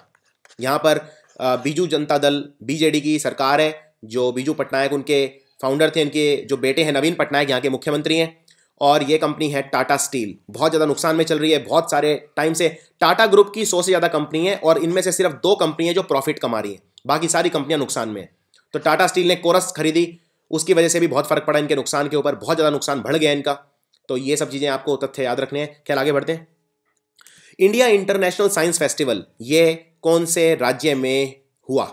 यहां पर बीजू जनता दल बीजेडी की सरकार है जो बीजू पटनायक उनके फाउंडर थे इनके जो बेटे हैं नवीन पटनायक यहाँ के मुख्यमंत्री हैं और ये कंपनी है टाटा स्टील बहुत ज़्यादा नुकसान में चल रही है बहुत सारे टाइम से टाटा ग्रुप की सौ से ज़्यादा कंपनी है और इनमें से सिर्फ दो कंपनी है जो प्रॉफिट कमा रही है बाकी सारी कंपनियां नुकसान में तो टाटा स्टील ने कोरस खरीदी उसकी वजह से भी बहुत फर्क पड़ा इनके नुकसान के ऊपर बहुत ज़्यादा नुकसान बढ़ गया इनका तो ये सब चीज़ें आपको तथ्य याद रखने हैं क्या आगे बढ़ते हैं इंडिया इंटरनेशनल साइंस फेस्टिवल ये कौन से राज्य में हुआ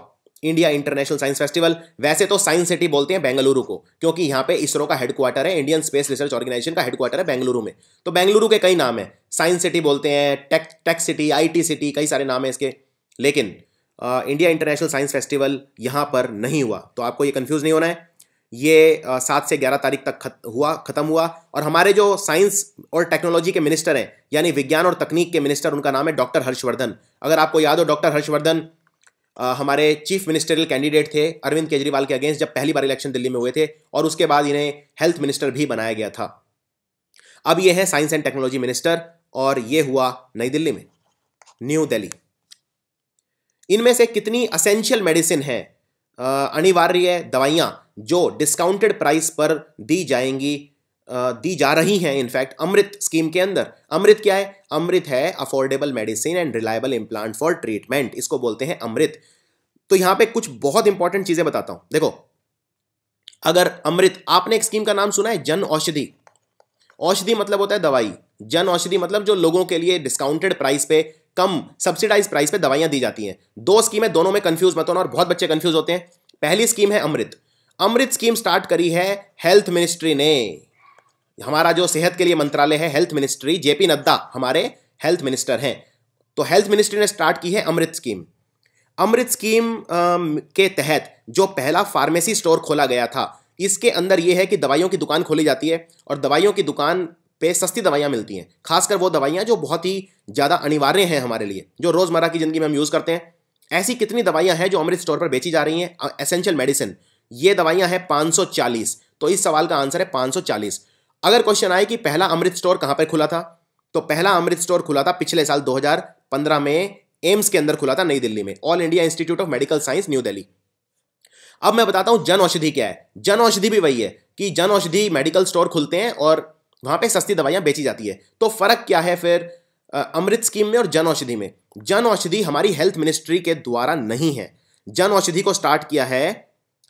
इंडिया इंटरनेशनल साइंस फेस्टिवल वैसे तो साइंस सिटी बोलते हैं बेंगलुरु को क्योंकि यहां पे इसरो का हेडक्वार्टर है इंडियन स्पेस रिसर्च ऑर्गेनाइजेशन का हेडक्वार्टर है बेंगलुरु में तो बेंगलुरु के कई नाम है साइंस सिटी बोलते हैं tech tech city IT city कई सारे नाम है इसके लेकिन इंडिया इंटरनेशनल साइंस फेस्टिवल यहां पर नहीं हुआ तो आपको यह कंफ्यूज नहीं होना है ये सात से ग्यारह तारीख तक खत हुआ ख़त्म हुआ और हमारे जो साइंस और टेक्नोलॉजी के मिनिस्टर हैं यानी विज्ञान और तकनीक के मिनिस्टर उनका नाम है डॉक्टर हर्षवर्धन अगर आपको याद हो डॉक्टर हर्षवर्धन हमारे चीफ मिनिस्टरियल कैंडिडेट थे अरविंद केजरीवाल के अगेंस्ट जब पहली बार इलेक्शन दिल्ली में हुए थे और उसके बाद इन्हें हेल्थ मिनिस्टर भी बनाया गया था अब ये हैं साइंस एंड टेक्नोलॉजी मिनिस्टर और ये हुआ नई दिल्ली में न्यू दिल्ली इनमें से कितनी असेंशियल मेडिसिन है अनिवार्य दवाइयाँ जो डिस्काउंटेड प्राइस पर दी जाएंगी दी जा रही हैं इनफैक्ट अमृत स्कीम के अंदर अमृत क्या है अमृत है affordable medicine and reliable implant for treatment इसको बोलते हैं अमृत तो यहां पे कुछ बहुत इंपॉर्टेंट चीजें बताता हूं देखो अगर अमृत आपने एक स्कीम का नाम सुना है जन औषधि औषधि मतलब होता है दवाई जन औषधि मतलब जो लोगों के लिए डिस्काउंटेड प्राइस पे कम सब्सिडाइज प्राइस पे दवाइयां दी जाती हैं दो स्कीम है दोनों में कंफ्यूज मत होना और बहुत बच्चे कंफ्यूज होते हैं पहली स्कीम है अमृत अमृत स्कीम स्टार्ट करी है हेल्थ मिनिस्ट्री ने हमारा जो सेहत के लिए मंत्रालय है हेल्थ मिनिस्ट्री जेपी नड्डा हमारे हेल्थ मिनिस्टर हैं तो हेल्थ मिनिस्ट्री ने स्टार्ट की है अमृत स्कीम अमृत स्कीम के तहत जो पहला फार्मेसी स्टोर खोला गया था इसके अंदर यह है कि दवाइयों की दुकान खोली जाती है और दवाइयों की दुकान पे सस्ती दवाइयाँ मिलती हैं खासकर वो दवाइयाँ जो बहुत ही ज़्यादा अनिवार्य हैं हमारे लिए जो रोज़मर्रा की ज़िंदगी में हम यूज़ करते हैं ऐसी कितनी दवाइयाँ हैं जो अमृत स्टोर पर बेची जा रही हैं एसेंशियल मेडिसिन ये दवाइयां हैं 540 तो इस सवाल का आंसर है 540 अगर क्वेश्चन आए कि पहला अमृत स्टोर कहां पर खुला था तो पहला अमृत स्टोर खुला था पिछले साल 2015 में एम्स के अंदर खुला था नई दिल्ली में all India institute of medical science new Delhi अब मैं बताता हूं जन औषधि क्या है जन औषधि भी वही है कि जन औषधि मेडिकल स्टोर खुलते हैं और वहां पर सस्ती दवाइयां बेची जाती है तो फर्क क्या है फिर अमृत स्कीम में और जन औषधि में जन औषधि हमारी हेल्थ मिनिस्ट्री के द्वारा नहीं है जन औषधि को स्टार्ट किया है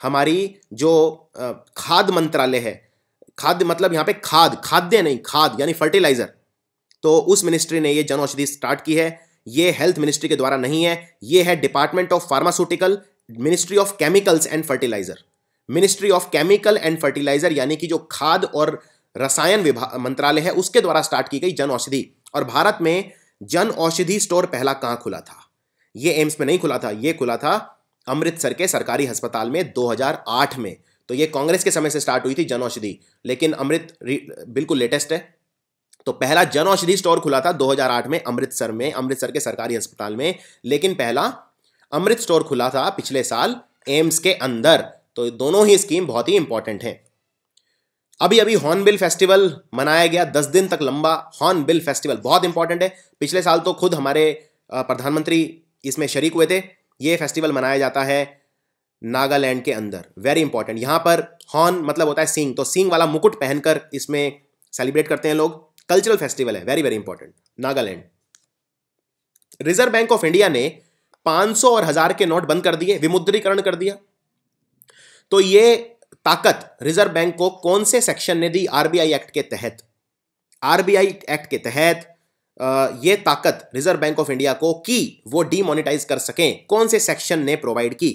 हमारी जो खाद मंत्रालय है खाद्य मतलब यहाँ पे खाद खाद्य नहीं खाद यानी फर्टिलाइजर तो उस मिनिस्ट्री ने ये जन औषधि स्टार्ट की है ये हेल्थ मिनिस्ट्री के द्वारा नहीं है ये है department of pharmaceutical ministry of chemicals and fertiliser ministry of chemical and fertiliser यानी कि जो खाद और रसायन विभाग मंत्रालय है उसके द्वारा स्टार्ट की गई जन औषधि और भारत में जन औषधि स्टोर पहला कहाँ खुला था ये एम्स में नहीं खुला था ये खुला था अमृतसर के सरकारी अस्पताल में 2008 में तो ये कांग्रेस के समय से स्टार्ट हुई थी जन औषधि लेकिन अमृत बिल्कुल लेटेस्ट है तो पहला जन औषधि स्टोर खुला था 2008 में अमृतसर में अमृतसर के सरकारी अस्पताल में लेकिन पहला अमृत स्टोर खुला था पिछले साल एम्स के अंदर तो दोनों ही स्कीम बहुत ही इंपॉर्टेंट हैं अभी अभी हॉर्नबिल फेस्टिवल मनाया गया दस दिन तक लंबा हॉर्नबिल फेस्टिवल बहुत इंपॉर्टेंट है पिछले साल तो खुद हमारे प्रधानमंत्री इसमें शरीक हुए थे ये फेस्टिवल मनाया जाता है नागालैंड के अंदर वेरी इंपॉर्टेंट यहाँ पर हॉर्न मतलब होता है सिंग तो सिंग वाला मुकुट पहनकर इसमें सेलिब्रेट करते हैं लोग कल्चरल फेस्टिवल है very very important Nagaland reserve bank of India ने 500 और हजार के नोट बंद कर दिए विमुद्रीकरण कर दिया तो ये ताकत रिजर्व बैंक को कौन से सेक्शन ने दी आरबीआई एक्ट के तहत आरबीआई एक्ट के तहत ये ताकत रिजर्व बैंक ऑफ इंडिया को की वो डीमोनिटाइज कर सकें कौन से सेक्शन ने प्रोवाइड की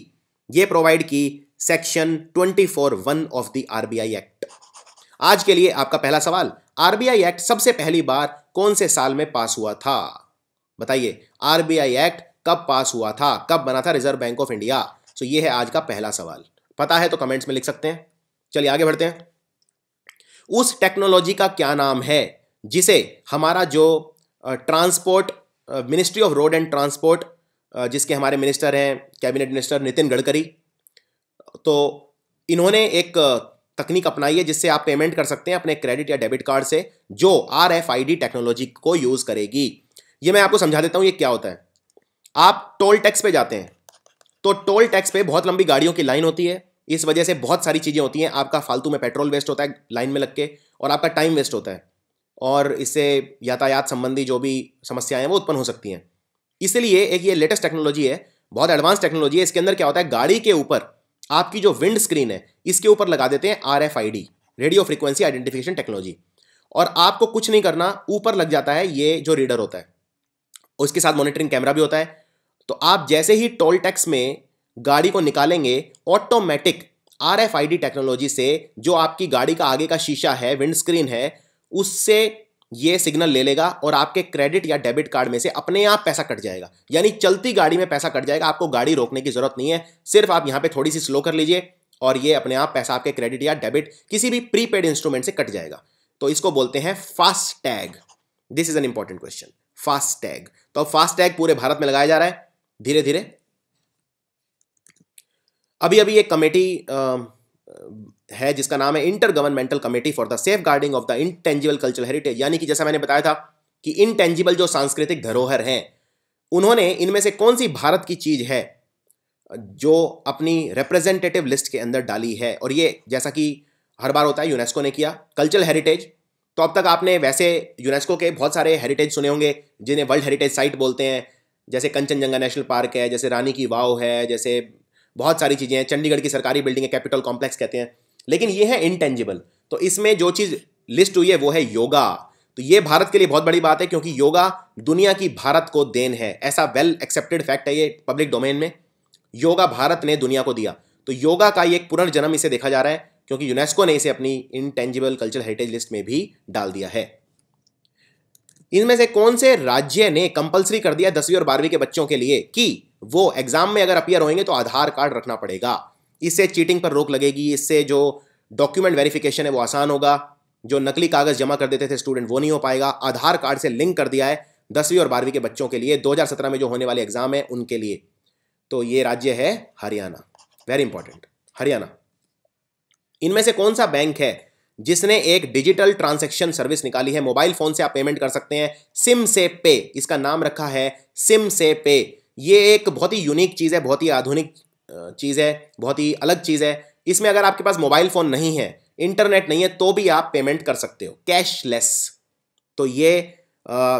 ये प्रोवाइड की section twenty four one of the RBI act आज के लिए आपका पहला सवाल आरबीआई एक्ट सबसे पहली बार कौन से साल में पास हुआ था बताइए आरबीआई एक्ट कब पास हुआ था कब बना था reserve bank of India so ये है आज का पहला सवाल पता है तो कमेंट्स में लिख सकते हैं चलिए आगे बढ़ते हैं उस टेक्नोलॉजी का क्या नाम है जिसे हमारा जो transport ministry of road and transport जिसके हमारे मिनिस्टर हैं कैबिनेट मिनिस्टर नितिन गडकरी तो इन्होंने एक तकनीक अपनाई है जिससे आप पेमेंट कर सकते हैं अपने क्रेडिट या डेबिट कार्ड से जो आर एफ टेक्नोलॉजी को यूज़ करेगी ये मैं आपको समझा देता हूँ ये क्या होता है आप टोल टैक्स पे जाते हैं तो टोल टैक्स पे बहुत लंबी गाड़ियों की लाइन होती है इस वजह से बहुत सारी चीज़ें होती हैं आपका फालतू में पेट्रोल वेस्ट होता है लाइन में लग के और आपका टाइम वेस्ट होता है और इससे यातायात संबंधी जो भी समस्याएं वो उत्पन्न हो सकती हैं इसलिए एक ये लेटेस्ट टेक्नोलॉजी है बहुत एडवांस टेक्नोलॉजी है इसके अंदर क्या होता है गाड़ी के ऊपर आपकी जो विंड स्क्रीन है इसके ऊपर लगा देते हैं R F I D radio frequency identification technology और आपको कुछ नहीं करना ऊपर लग जाता है ये जो रीडर होता है उसके साथ मॉनिटरिंग कैमरा भी होता है तो आप जैसे ही टोल टैक्स में गाड़ी को निकालेंगे automatic R F I D technology से जो आपकी गाड़ी का आगे का शीशा है विंड स्क्रीन है उससे ये सिग्नल ले लेगा और आपके क्रेडिट या डेबिट कार्ड में से अपने आप पैसा कट जाएगा यानी चलती गाड़ी में पैसा कट जाएगा आपको गाड़ी रोकने की जरूरत नहीं है सिर्फ आप यहां पे थोड़ी सी स्लो कर लीजिए और ये अपने आप पैसा आपके क्रेडिट या डेबिट किसी भी प्रीपेड इंस्ट्रूमेंट से कट जाएगा तो इसको बोलते हैं fast tag this is an important question fast tag तो अब फास्ट टैग पूरे भारत में लगाया जा रहा है धीरे धीरे अभी अभी एक कमेटी है जिसका नाम है intergovernmental committee for the safeguarding of the tangible cultural heritage यानी कि जैसा मैंने बताया था कि इनटेंजिबल जो सांस्कृतिक धरोहर हैं उन्होंने इनमें से कौन सी भारत की चीज़ है जो अपनी रिप्रेजेंटेटिव लिस्ट के अंदर डाली है और ये जैसा कि हर बार होता है यूनेस्को ने किया कल्चरल हेरिटेज तो अब तक आपने वैसे यूनेस्को के बहुत सारे हेरिटेज सुने होंगे जिन्हें वर्ल्ड हेरिटेज साइट बोलते हैं जैसे कंचनजंगा नेशनल पार्क है जैसे रानी की वाव है जैसे बहुत सारी चीज़ें हैं चंडीगढ़ की सरकारी बिल्डिंग है कैपिटल कॉम्प्लेक्स कहते हैं लेकिन ये है इनटेंजिबल तो इसमें जो चीज़ लिस्ट हुई है वो है योगा तो ये भारत के लिए बहुत बड़ी बात है क्योंकि योगा दुनिया की भारत को देन है ऐसा वेल एक्सेप्टेड फैक्ट है ये पब्लिक डोमेन में योगा भारत ने दुनिया को दिया तो योगा का ये एक पुनर्जन्म इसे देखा जा रहा है क्योंकि यूनेस्को ने इसे अपनी इनटेंजिबल कल्चरल हेरिटेज लिस्ट में भी डाल दिया है इनमें से कौन से राज्य ने कंपलसरी कर दिया दसवीं और बारहवीं के बच्चों के लिए कि वो एग्जाम में अगर अपियर होंगे तो आधार कार्ड रखना पड़ेगा इससे चीटिंग पर रोक लगेगी इससे जो डॉक्यूमेंट वेरिफिकेशन है वो आसान होगा जो नकली कागज़ जमा कर देते थे स्टूडेंट वो नहीं हो पाएगा आधार कार्ड से लिंक कर दिया है दसवीं और बारहवीं के बच्चों के लिए 2017 में जो होने वाले एग्ज़ाम है उनके लिए तो ये राज्य है हरियाणा वेरी इंपॉर्टेंट हरियाणा इनमें से कौन सा बैंक है जिसने एक डिजिटल ट्रांजैक्शन सर्विस निकाली है मोबाइल फोन से आप पेमेंट कर सकते हैं सिम से पे इसका नाम रखा है सिम से पे ये एक बहुत ही यूनिक चीज़ है बहुत ही आधुनिक चीज़ है बहुत ही अलग चीज़ है इसमें अगर आपके पास मोबाइल फ़ोन नहीं है इंटरनेट नहीं है तो भी आप पेमेंट कर सकते हो कैशलेस तो ये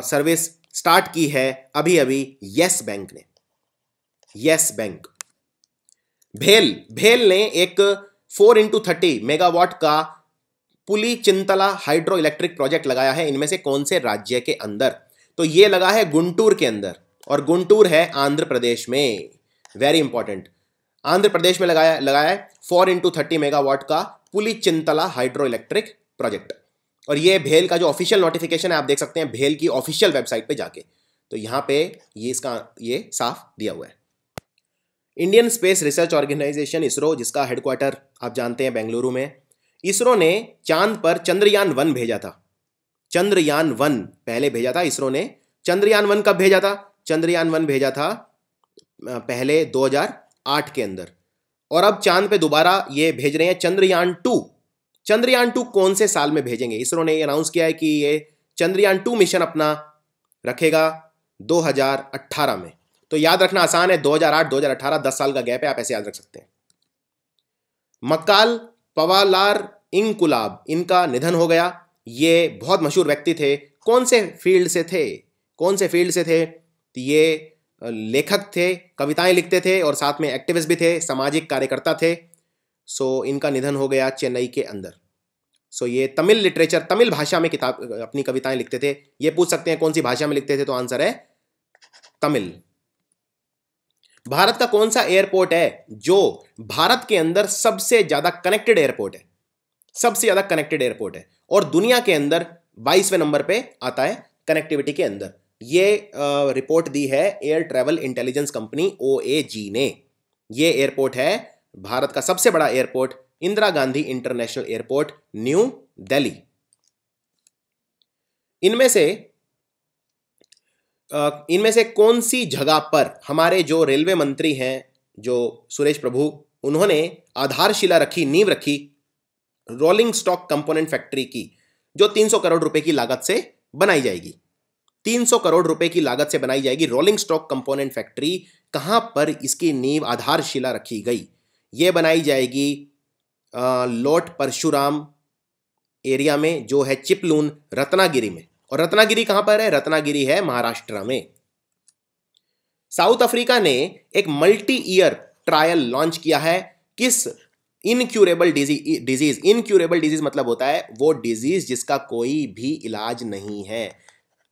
सर्विस स्टार्ट की है अभी अभी यस बैंक ने यस बैंक भेल भेल ने एक फोर इंटू थर्टी मेगावाट का Pulichintala hydroelectric project लगाया है इनमें से कौन से राज्य के अंदर तो ये लगा है गुंटूर के अंदर और गुंटूर है आंध्र प्रदेश में वेरी इंपॉर्टेंट आंध्र प्रदेश में लगाया लगाया है फोर इंटू थर्टी मेगावाट का Pulichintala hydroelectric project और ये भेल का जो ऑफिशियल नोटिफिकेशन है आप देख सकते हैं भेल की ऑफिशियल वेबसाइट पे जाके तो यहाँ पे ये इसका ये साफ दिया हुआ है Indian space research organisation ISRO जिसका हेडक्वार्टर आप जानते हैं बेंगलुरु में इसरो ने चांद पर चंद्रयान वन भेजा था चंद्रयान वन पहले भेजा था इसरो ने चंद्रयान वन कब भेजा था चंद्रयान वन भेजा था पहले 2000 आठ के अंदर और अब चांद पे दोबारा ये भेज रहे हैं चंद्रयान टू चंद्रयान टू कौन से साल में भेजेंगे इसरो ने अनाउंस किया है कि ये चंद्रयान टू मिशन अपना रखेगा 2018 में तो याद रखना आसान है 2008 2018 10 साल का गैप है आप ऐसे याद रख सकते हैं मकाल पवालार इंकुलाब इनका निधन हो गया ये बहुत मशहूर व्यक्ति थे कौन से फील्ड से थे कौन से फील्ड से थे तो ये लेखक थे कविताएं लिखते थे और साथ में एक्टिविस्ट भी थे सामाजिक कार्यकर्ता थे सो इनका निधन हो गया चेन्नई के अंदर सो ये तमिल लिटरेचर तमिल भाषा में किताब अपनी कविताएं लिखते थे ये पूछ सकते हैं कौन सी भाषा में लिखते थे तो आंसर है तमिल भारत का कौन सा एयरपोर्ट है जो भारत के अंदर सबसे ज्यादा कनेक्टेड एयरपोर्ट है सबसे ज्यादा कनेक्टेड एयरपोर्ट है और दुनिया के अंदर बाईसवें नंबर पे आता है कनेक्टिविटी के अंदर ये रिपोर्ट दी है एयर ट्रेवल इंटेलिजेंस कंपनी ओ ने ये एयरपोर्ट है भारत का सबसे बड़ा airport Indira Gandhi international airport New Delhi इनमें से इनमें से कौन सी जगह पर हमारे जो रेलवे मंत्री हैं जो सुरेश प्रभु उन्होंने आधारशिला रखी नींव रखी रोलिंग स्टॉक कंपोनेंट फैक्ट्री की जो 300 करोड़ रुपए की लागत से बनाई जाएगी 300 करोड़ रुपए की लागत से बनाई जाएगी रोलिंग स्टॉक कंपोनेंट फैक्ट्री कहां पर इसकी नींव आधारशिला रखी गई ये बनाई जाएगी लोट परशुराम एरिया में जो है चिपलून रत्नागिरी में और रत्नागिरी कहां पर है रत्नागिरी है महाराष्ट्र में साउथ अफ्रीका ने एक मल्टी ईयर ट्रायल लॉन्च किया है किस इनक्यूरेबल डिजीज इनक्यूरेबल डिजीज मतलब होता है वो डिजीज जिसका कोई भी इलाज नहीं है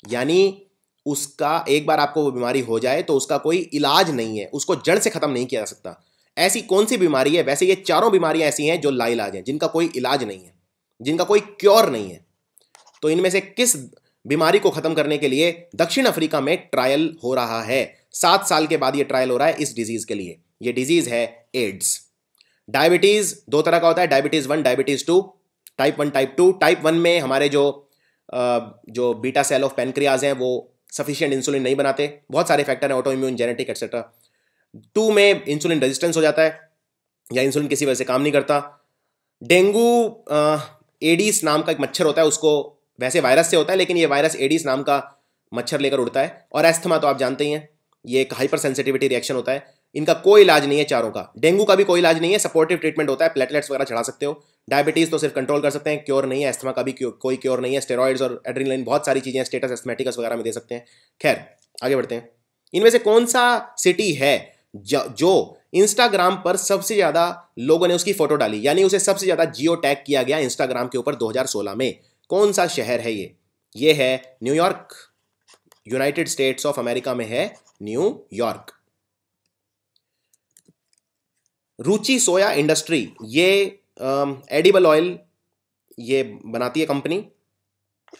यानी उसका एक बार आपको वो बीमारी हो जाए तो उसका कोई इलाज नहीं है उसको जड़ से ख़त्म नहीं किया जा सकता ऐसी कौन सी बीमारी है वैसे ये चारों बीमारियां ऐसी हैं जो लाइलाज हैं जिनका कोई इलाज नहीं है जिनका कोई क्योर नहीं है तो इनमें से किस बीमारी को ख़त्म करने के लिए दक्षिण अफ्रीका में ट्रायल हो रहा है सात साल के बाद ये ट्रायल हो रहा है इस डिजीज़ के लिए ये डिजीज़ है एड्स डायबिटीज़ दो तरह का होता है diabetes one diabetes two type one type two type one में हमारे जो जो बीटा सेल ऑफ पेनक्रियाज हैं वो सफिशियंट इंसुलिन नहीं बनाते बहुत सारे फैक्टर हैं auto immune genetic etcetera two में इंसुलिन रेजिस्टेंस हो जाता है या इंसुलिन किसी वजह से काम नहीं करता डेंगू एडीस नाम का एक मच्छर होता है उसको वैसे वायरस से होता है लेकिन ये वायरस एडीस नाम का मच्छर लेकर उड़ता है और एस्थमा तो आप जानते ही हैं ये एक हाइपर सेंसिटिविटी रिएक्शन होता है इनका कोई इलाज नहीं है चारों का डेंगू का भी कोई इलाज नहीं है सपोर्टिव ट्रीटमेंट होता है प्लेटलेट्स वगैरह चढ़ा सकते हो डायबिटीज़ तो सिर्फ कंट्रोल कर सकते हैं क्योर नहीं है एस्थमा का भी कोई क्योर नहीं है स्टेरॉइड्स और एड्रीनलाइन बहुत सारी चीज़ें स्टेटस एस्थमेटिकस वगैरह में दे सकते हैं खैर आगे बढ़ते हैं इनमें से कौन सा सिटी है जो इंस्टाग्राम पर सबसे ज़्यादा लोगों ने उसकी फ़ोटो डाली यानी उसे सबसे ज़्यादा जियो टैग किया गया इंस्टाग्राम के ऊपर 2016 में कौन सा शहर है ये ये है New York United States of America में है न्यूयॉर्क रुचि सोया इंडस्ट्री ये एडिबल ऑयल ये बनाती है कंपनी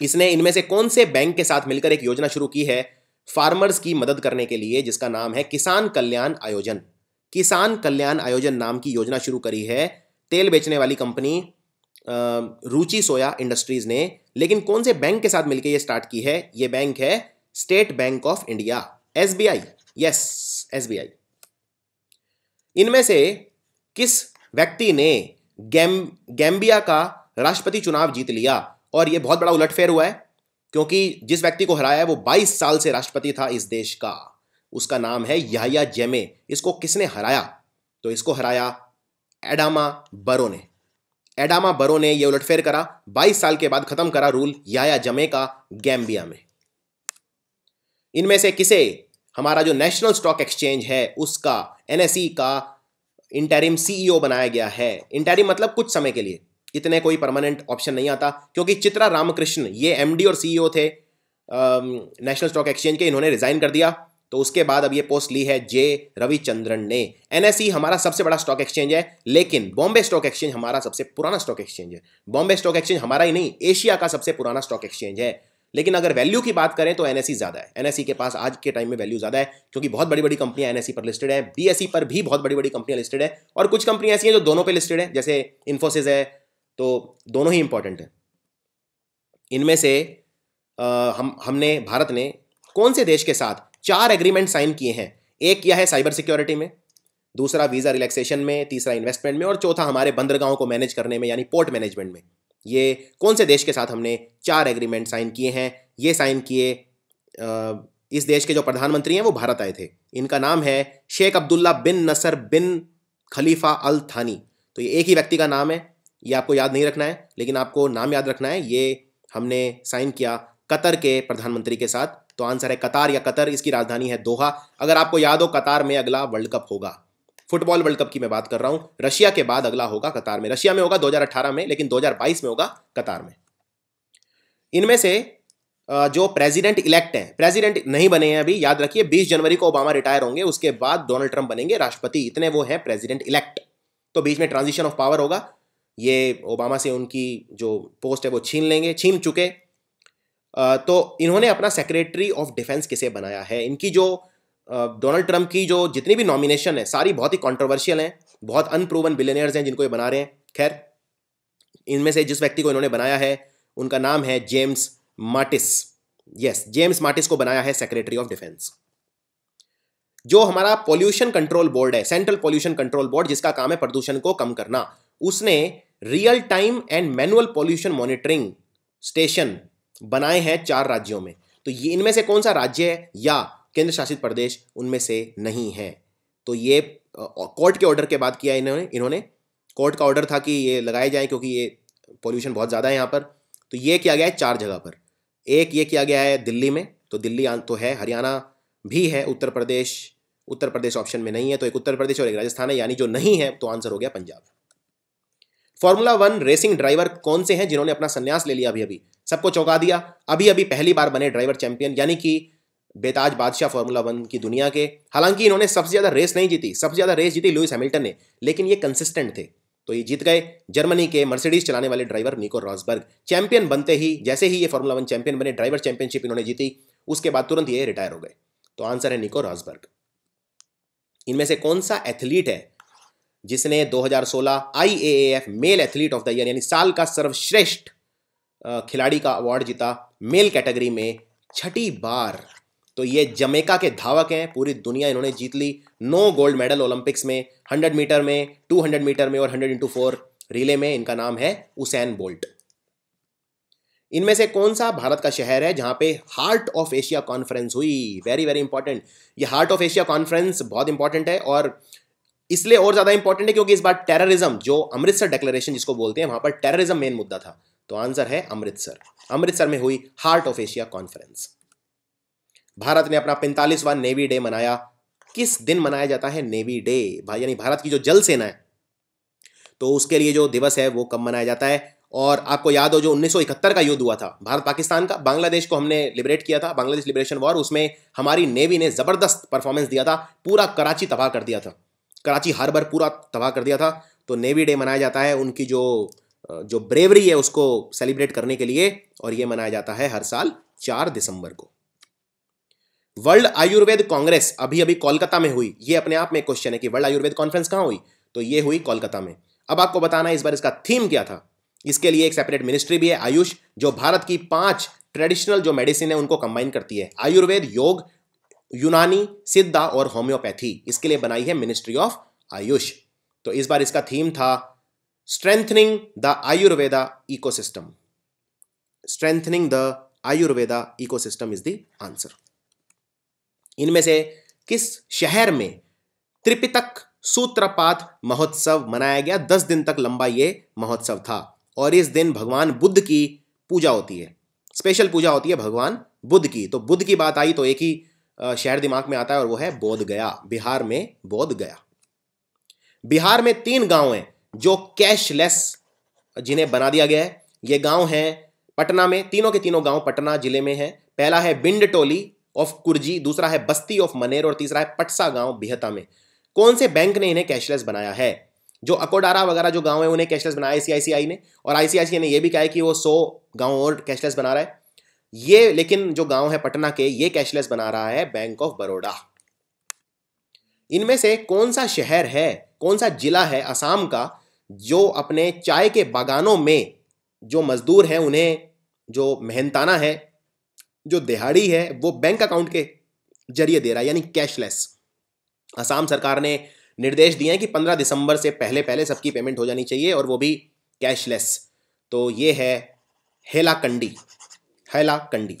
इसने इनमें से कौन से बैंक के साथ मिलकर एक योजना शुरू की है फार्मर्स की मदद करने के लिए जिसका नाम है किसान कल्याण आयोजन किसान कल्याण आयोजन नाम की योजना शुरू करी है तेल बेचने वाली कंपनी रुचि सोया इंडस्ट्रीज ने लेकिन कौन से बैंक के साथ मिलकर ये स्टार्ट की है ये बैंक है State Bank of India S B I yes S B I इनमें से किस व्यक्ति ने गैम गैम्बिया का राष्ट्रपति चुनाव जीत लिया और यह बहुत बड़ा उलटफेर हुआ है क्योंकि जिस व्यक्ति को हराया है वो 22 साल से राष्ट्रपति था इस देश का उसका नाम है याया जेमे इसको किसने हराया तो इसको हराया एडामा बरो ने एडामा बरो ने यह उलटफेर करा 22 साल के बाद खत्म करा रूल याया जमे का गैम्बिया में इनमें से किसे हमारा जो नेशनल स्टॉक एक्सचेंज है उसका एनएसई का इंटरिम सीईओ e बनाया गया है इंटरिम मतलब कुछ समय के लिए इतने कोई परमानेंट ऑप्शन नहीं आता क्योंकि चित्रा रामकृष्ण ये एमडी और सीईओ e थे नेशनल स्टॉक एक्सचेंज के इन्होंने रिजाइन कर दिया तो उसके बाद अब ये पोस्ट ली है जे रविचंद्रन ने एनएसई e हमारा सबसे बड़ा स्टॉक एक्सचेंज है लेकिन बॉम्बे स्टॉक एक्सचेंज हमारा सबसे पुराना स्टॉक एक्सचेंज है बॉम्बे स्टॉक एक्सचेंज हमारा ही नहीं एशिया का सबसे पुराना स्टॉक एक्सचेंज है लेकिन अगर वैल्यू की बात करें तो एनएससी e ज़्यादा है एनएससी e के पास आज के टाइम में वैल्यू ज़्यादा है क्योंकि बहुत बड़ी बड़ी कंपनियां एनएससी पर लिस्टेड हैं बीएससी e पर भी बहुत बड़ी बड़ी कंपनियां लिस्टेड है और कुछ कंपनियां ऐसी हैं जो दोनों पर लिस्टेड हैं जैसे इन्फोसिस है तो दोनों ही इंपॉर्टेंट हैं इनमें से आ, हम हमने भारत ने कौन से देश के साथ चार एग्रीमेंट साइन किए हैं एक किया है साइबर सिक्योरिटी में दूसरा वीज़ा रिलैक्सेशन में तीसरा इन्वेस्टमेंट में और चौथा हमारे बंदरगाहों को मैनेज करने में यानी पोर्ट मैनेजमेंट में ये कौन से देश के साथ हमने चार एग्रीमेंट साइन किए हैं ये साइन किए इस देश के जो प्रधानमंत्री हैं वो भारत आए थे इनका नाम है शेख अब्दुल्ला बिन नसर बिन खलीफा अल थानी तो ये एक ही व्यक्ति का नाम है ये आपको याद नहीं रखना है लेकिन आपको नाम याद रखना है ये हमने साइन किया कतर के प्रधानमंत्री के साथ तो आंसर है कतार या कतर इसकी राजधानी है दोहा अगर आपको याद हो कतार में अगला वर्ल्ड कप होगा फुटबॉल वर्ल्ड कप की मैं बात कर रहा हूं रशिया के बाद अगला होगा कतार में रशिया में होगा 2018 में लेकिन 2022 में होगा कतार में इनमें से जो प्रेसिडेंट इलेक्ट है प्रेसिडेंट नहीं बने हैं अभी याद रखिए 20 जनवरी को ओबामा रिटायर होंगे उसके बाद डोनाल्ड ट्रंप बनेंगे राष्ट्रपति इतने वो हैं प्रेजिडेंट इलेक्ट तो बीच में ट्रांजिशन ऑफ पावर होगा ये ओबामा से उनकी जो पोस्ट है वो छीन लेंगे छीन चुके तो इन्होंने अपना सेक्रेटरी ऑफ डिफेंस किसे बनाया है इनकी जो डोनाल्ड ट्रंप की जो जितनी भी नॉमिनेशन है सारी बहुत ही कॉन्ट्रोवर्शियल हैं बहुत अनप्रूवन बिलेनियर्स हैं जिनको ये बना रहे हैं खैर इनमें से जिस व्यक्ति को इन्होंने बनाया है उनका नाम है James Martis yes James Martis को बनाया है सेक्रेटरी ऑफ डिफेंस जो हमारा पॉल्यूशन कंट्रोल बोर्ड है सेंट्रल पॉल्यूशन कंट्रोल बोर्ड जिसका काम है प्रदूषण को कम करना उसने real time and manual pollution monitoring station बनाए हैं चार राज्यों में तो ये इनमें से कौन सा राज्य है या केंद्र शासित प्रदेश उनमें से नहीं है तो ये कोर्ट के ऑर्डर के बाद किया इन्होंने इन्होंने कोर्ट का ऑर्डर था कि ये लगाए जाए क्योंकि ये पॉल्यूशन बहुत ज़्यादा है यहाँ पर तो ये किया गया है चार जगह पर एक ये किया गया है दिल्ली में तो दिल्ली तो है हरियाणा भी है उत्तर प्रदेश उत्तर प्रदेश ऑप्शन में नहीं है तो एक उत्तर प्रदेश और एक राजस्थान है यानी जो नहीं है तो आंसर हो गया Punjab formula one racing driver कौन से हैं जिन्होंने अपना संन्यास ले लिया अभी अभी सबको चौंका दिया अभी अभी पहली बार बने ड्राइवर चैंपियन यानी कि बेताज बादशाह फॉर्मूला वन की दुनिया के हालांकि इन्होंने सबसे ज़्यादा रेस नहीं जीती सबसे ज़्यादा रेस जीती लुइस हैमिल्टन ने लेकिन ये कंसिस्टेंट थे तो ये जीत गए जर्मनी के मर्सिडीज चलाने वाले ड्राइवर निको रॉसबर्ग चैंपियन बनते ही जैसे ही ये फॉर्मूला वन चैंपियन बने ड्राइवर चैंपियनशिप इन्होंने जीती उसके बाद तुरंत ये रिटायर हो गए तो आंसर है निको रॉसबर्ग इनमें से कौन सा एथलीट है जिसने 2016 IAAF male athlete of the year यानी साल का सर्वश्रेष्ठ खिलाड़ी का अवार्ड जीता मेल कैटेगरी में छठी बार तो ये जमेका के धावक हैं पूरी दुनिया इन्होंने जीत ली नौ गोल्ड मेडल ओलंपिक्स में हंड्रेड मीटर में टू हंड्रेड मीटर में और हंड्रेड इंटू फोर रिले में इनका नाम है उसैन बोल्ट इनमें से कौन सा भारत का शहर है जहां पे Heart of Asia conference very very very इंपॉर्टेंट ये हार्ट ऑफ एशिया कॉन्फ्रेंस बहुत इंपॉर्टेंट है और इसलिए और ज़्यादा इंपॉर्टेंट है क्योंकि इस बार टेररिज्म जो अमृतसर डिक्लेरेशन जिसको बोलते हैं वहां पर टेररिज्म मेन मुद्दा था तो आंसर है अमृतसर अमृतसर में हुई Heart of Asia conference Bharat ने अपना पैंतालीसवा नेवी डे मनाया किस दिन मनाया जाता है नेवी डे भाई यानी भारत की जो जल सेना है तो उसके लिए जो दिवस है वो कब मनाया जाता है और आपको याद हो जो 1971 का युद्ध हुआ था भारत पाकिस्तान का बांग्लादेश को हमने लिबरेट किया था बांग्लादेश लिबरेशन वॉर उसमें हमारी नेवी ने ज़बरदस्त परफॉर्मेंस दिया था पूरा कराची तबाह कर दिया था कराची हार्बर पूरा तबाह कर दिया था तो नेवी डे मनाया जाता है उनकी जो जो ब्रेवरी है उसको सेलिब्रेट करने के लिए और ये मनाया जाता है हर साल चार दिसंबर को वर्ल्ड आयुर्वेद कांग्रेस अभी अभी कोलकाता में हुई ये अपने आप में क्वेश्चन है कि वर्ल्ड आयुर्वेद कॉन्फ्रेंस कहाँ हुई तो ये हुई कोलकाता में अब आपको बताना है इस बार इसका थीम क्या था इसके लिए एक सेपरेट मिनिस्ट्री भी है आयुष जो भारत की पांच ट्रेडिशनल जो मेडिसिन है उनको कंबाइन करती है आयुर्वेद योग यूनानी सिद्धा और होम्योपैथी इसके लिए बनाई है मिनिस्ट्री ऑफ आयुष तो इस बार इसका थीम था strengthening the Ayurveda ecosystem strengthening the Ayurveda ecosystem is the answer इनमें से किस शहर में त्रिपितक सूत्रपात महोत्सव मनाया गया दस दिन तक लंबा ये महोत्सव था और इस दिन भगवान बुद्ध की पूजा होती है स्पेशल पूजा होती है भगवान बुद्ध की तो बुद्ध की बात आई तो एक ही शहर दिमाग में आता है और वो है बोध गया बिहार में बोध गया बिहार में तीन गांव हैं जो कैशलेस जिन्हें बना दिया गया है ये गांव हैं पटना में तीनों के तीनों गांव पटना जिले में है पहला है बिंड टोली ऑफ कुर्जी दूसरा है बस्ती ऑफ मनेर और तीसरा है पटसा गांव बिहता में कौन से बैंक ने इन्हें कैशलेस बनाया है जो अकोडारा वगैरह जो गांव है उन्हें कैशलेस बनाया आईसीआईसीआई ने और आईसीआईसीआई ने यह भी कहा है कि वो सौ गांव और कैशलेस बना रहा है ये लेकिन जो गांव है पटना के ये कैशलेस बना रहा है बैंक ऑफ बड़ोडा इनमें से कौन सा शहर है कौन सा जिला है असम का जो अपने चाय के बागानों में जो मजदूर हैं उन्हें जो मेहनताना है जो दिहाड़ी है वो बैंक अकाउंट के जरिए दे रहा है यानी कैशलेस असम सरकार ने निर्देश दिए हैं कि 15 दिसंबर से पहले पहले सबकी पेमेंट हो जानी चाहिए और वो भी कैशलेस तो ये है हेला कंडी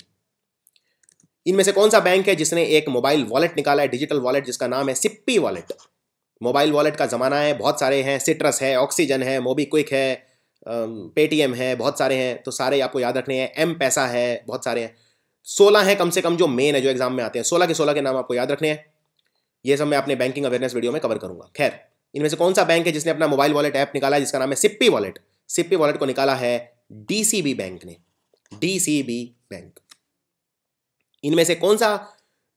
इनमें से कौन सा बैंक है जिसने एक मोबाइल वॉलेट निकाला है डिजिटल वॉलेट जिसका नाम है सिप्पी वॉलेट मोबाइल वॉलेट का ज़माना है बहुत सारे हैं सिट्रस है ऑक्सीजन है मोबीक्विक है पेटीएम है बहुत सारे हैं तो सारे आपको याद रखने हैं एम पैसा है बहुत सारे हैं सोलह है कम से कम जो मेन है जो एग्जाम में आते हैं सोलह के सोलह के नाम आपको याद रखने हैं ये सब मैं अपने बैंकिंग अवेयरनेस वीडियो में कवर करूंगा खैर इनमें से कौन सा बैंक है जिसने अपना मोबाइल वॉलेट ऐप निकाला है जिसका नाम है सिप्पी वॉलेट सिप्पी वॉलेट को निकाला है डीसीबी बैंक ने डीसीबी बैंक इनमें से कौन सा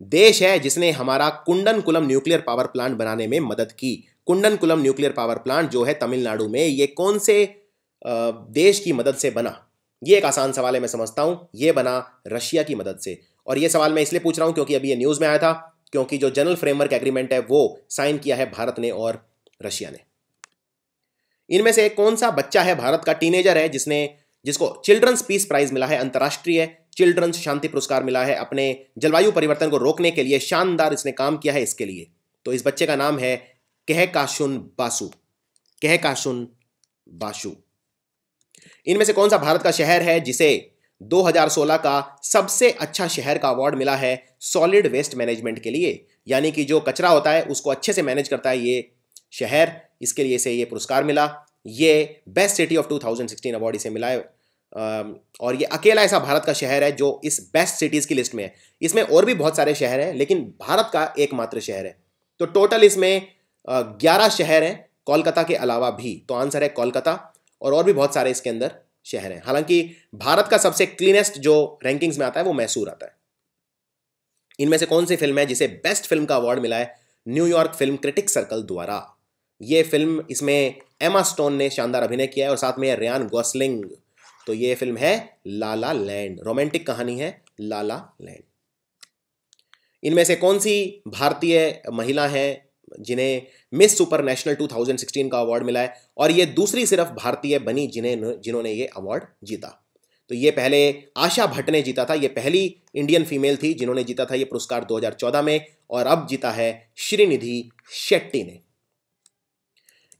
देश है जिसने हमारा Kudankulam nuclear power plant बनाने में मदद की Kudankulam nuclear power plant जो है तमिलनाडु में ये कौन से देश की मदद से बना ये एक आसान सवाल है मैं समझता हूँ ये बना रशिया की मदद से और ये सवाल मैं इसलिए पूछ रहा हूँ क्योंकि अभी ये न्यूज़ में आया था क्योंकि जो जनरल फ्रेमवर्क एग्रीमेंट है वो साइन किया है भारत ने और रशिया ने इनमें से कौन सा बच्चा है भारत का टीनेजर है जिसने जिसको चिल्ड्रंस पीस प्राइज मिला है अंतर्राष्ट्रीय चिल्ड्रंस शांति पुरस्कार मिला है अपने जलवायु परिवर्तन को रोकने के लिए शानदार इसने काम किया है इसके लिए तो इस बच्चे का नाम है कहकाशुन बासु कहकाशुन बासु इनमें से कौन सा भारत का शहर है जिसे 2016 का सबसे अच्छा शहर का अवार्ड मिला है सॉलिड वेस्ट मैनेजमेंट के लिए यानी कि जो कचरा होता है उसको अच्छे से मैनेज करता है ये शहर इसके लिए इसे ये पुरस्कार मिला ये बेस्ट सिटी ऑफ 2016 अवार्ड इसे मिला है और ये अकेला ऐसा भारत का शहर है जो इस बेस्ट सिटीज़ की लिस्ट में है इसमें और भी बहुत सारे शहर हैं लेकिन भारत का एकमात्र शहर है तो टोटल इसमें ग्यारह शहर हैं कोलकाता के अलावा भी तो आंसर है कोलकाता और और भी बहुत सारे इसके अंदर शहर हैं हालांकि भारत का सबसे क्लीनेस्ट जो रैंकिंग्स में आता है वो मैसूर आता है इनमें से कौन सी फिल्म है जिसे बेस्ट फिल्म का अवार्ड मिला है न्यूयॉर्क फिल्म क्रिटिक सर्कल द्वारा ये फिल्म इसमें एमा स्टोन ने शानदार अभिनय किया है और साथ में रियान गोसलिंग तो ये फिल्म है लाला लैंड रोमांटिक कहानी है लाला लैंड इनमें से कौन सी भारतीय महिला है जिन्हें मिस सुपर नेशनल 2016 का अवार्ड मिला है और ये दूसरी सिर्फ भारतीय बनी जिन्हें जिन्होंने ये अवार्ड जीता तो ये पहले आशा भट्ट ने जीता था ये पहली इंडियन फीमेल थी जिन्होंने जीता था ये पुरस्कार 2014 में और अब जीता है श्रीनिधि शेट्टी ने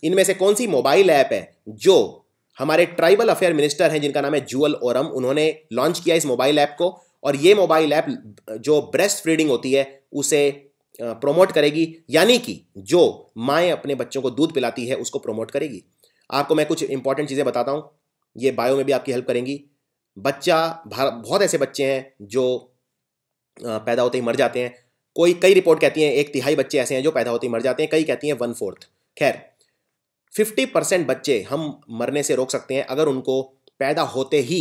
इनमें से कौन सी मोबाइल ऐप है जो हमारे ट्राइबल अफेयर मिनिस्टर हैं जिनका नाम है जुअल ओरम उन्होंने लॉन्च किया इस मोबाइल ऐप को और ये मोबाइल ऐप जो ब्रेस्ट फीडिंग होती है उसे प्रमोट करेगी यानी कि जो माएँ अपने बच्चों को दूध पिलाती है उसको प्रमोट करेगी आपको मैं कुछ इंपॉर्टेंट चीज़ें बताता हूँ ये बायो में भी आपकी हेल्प करेंगी बच्चा बहुत ऐसे बच्चे हैं जो पैदा होते ही मर जाते हैं कोई कई रिपोर्ट कहती हैं एक तिहाई बच्चे ऐसे हैं जो पैदा होते ही मर जाते हैं कई कहती हैं वन फोर्थ खैर फिफ्टी परसेंट बच्चे हम मरने से रोक सकते हैं अगर उनको पैदा होते ही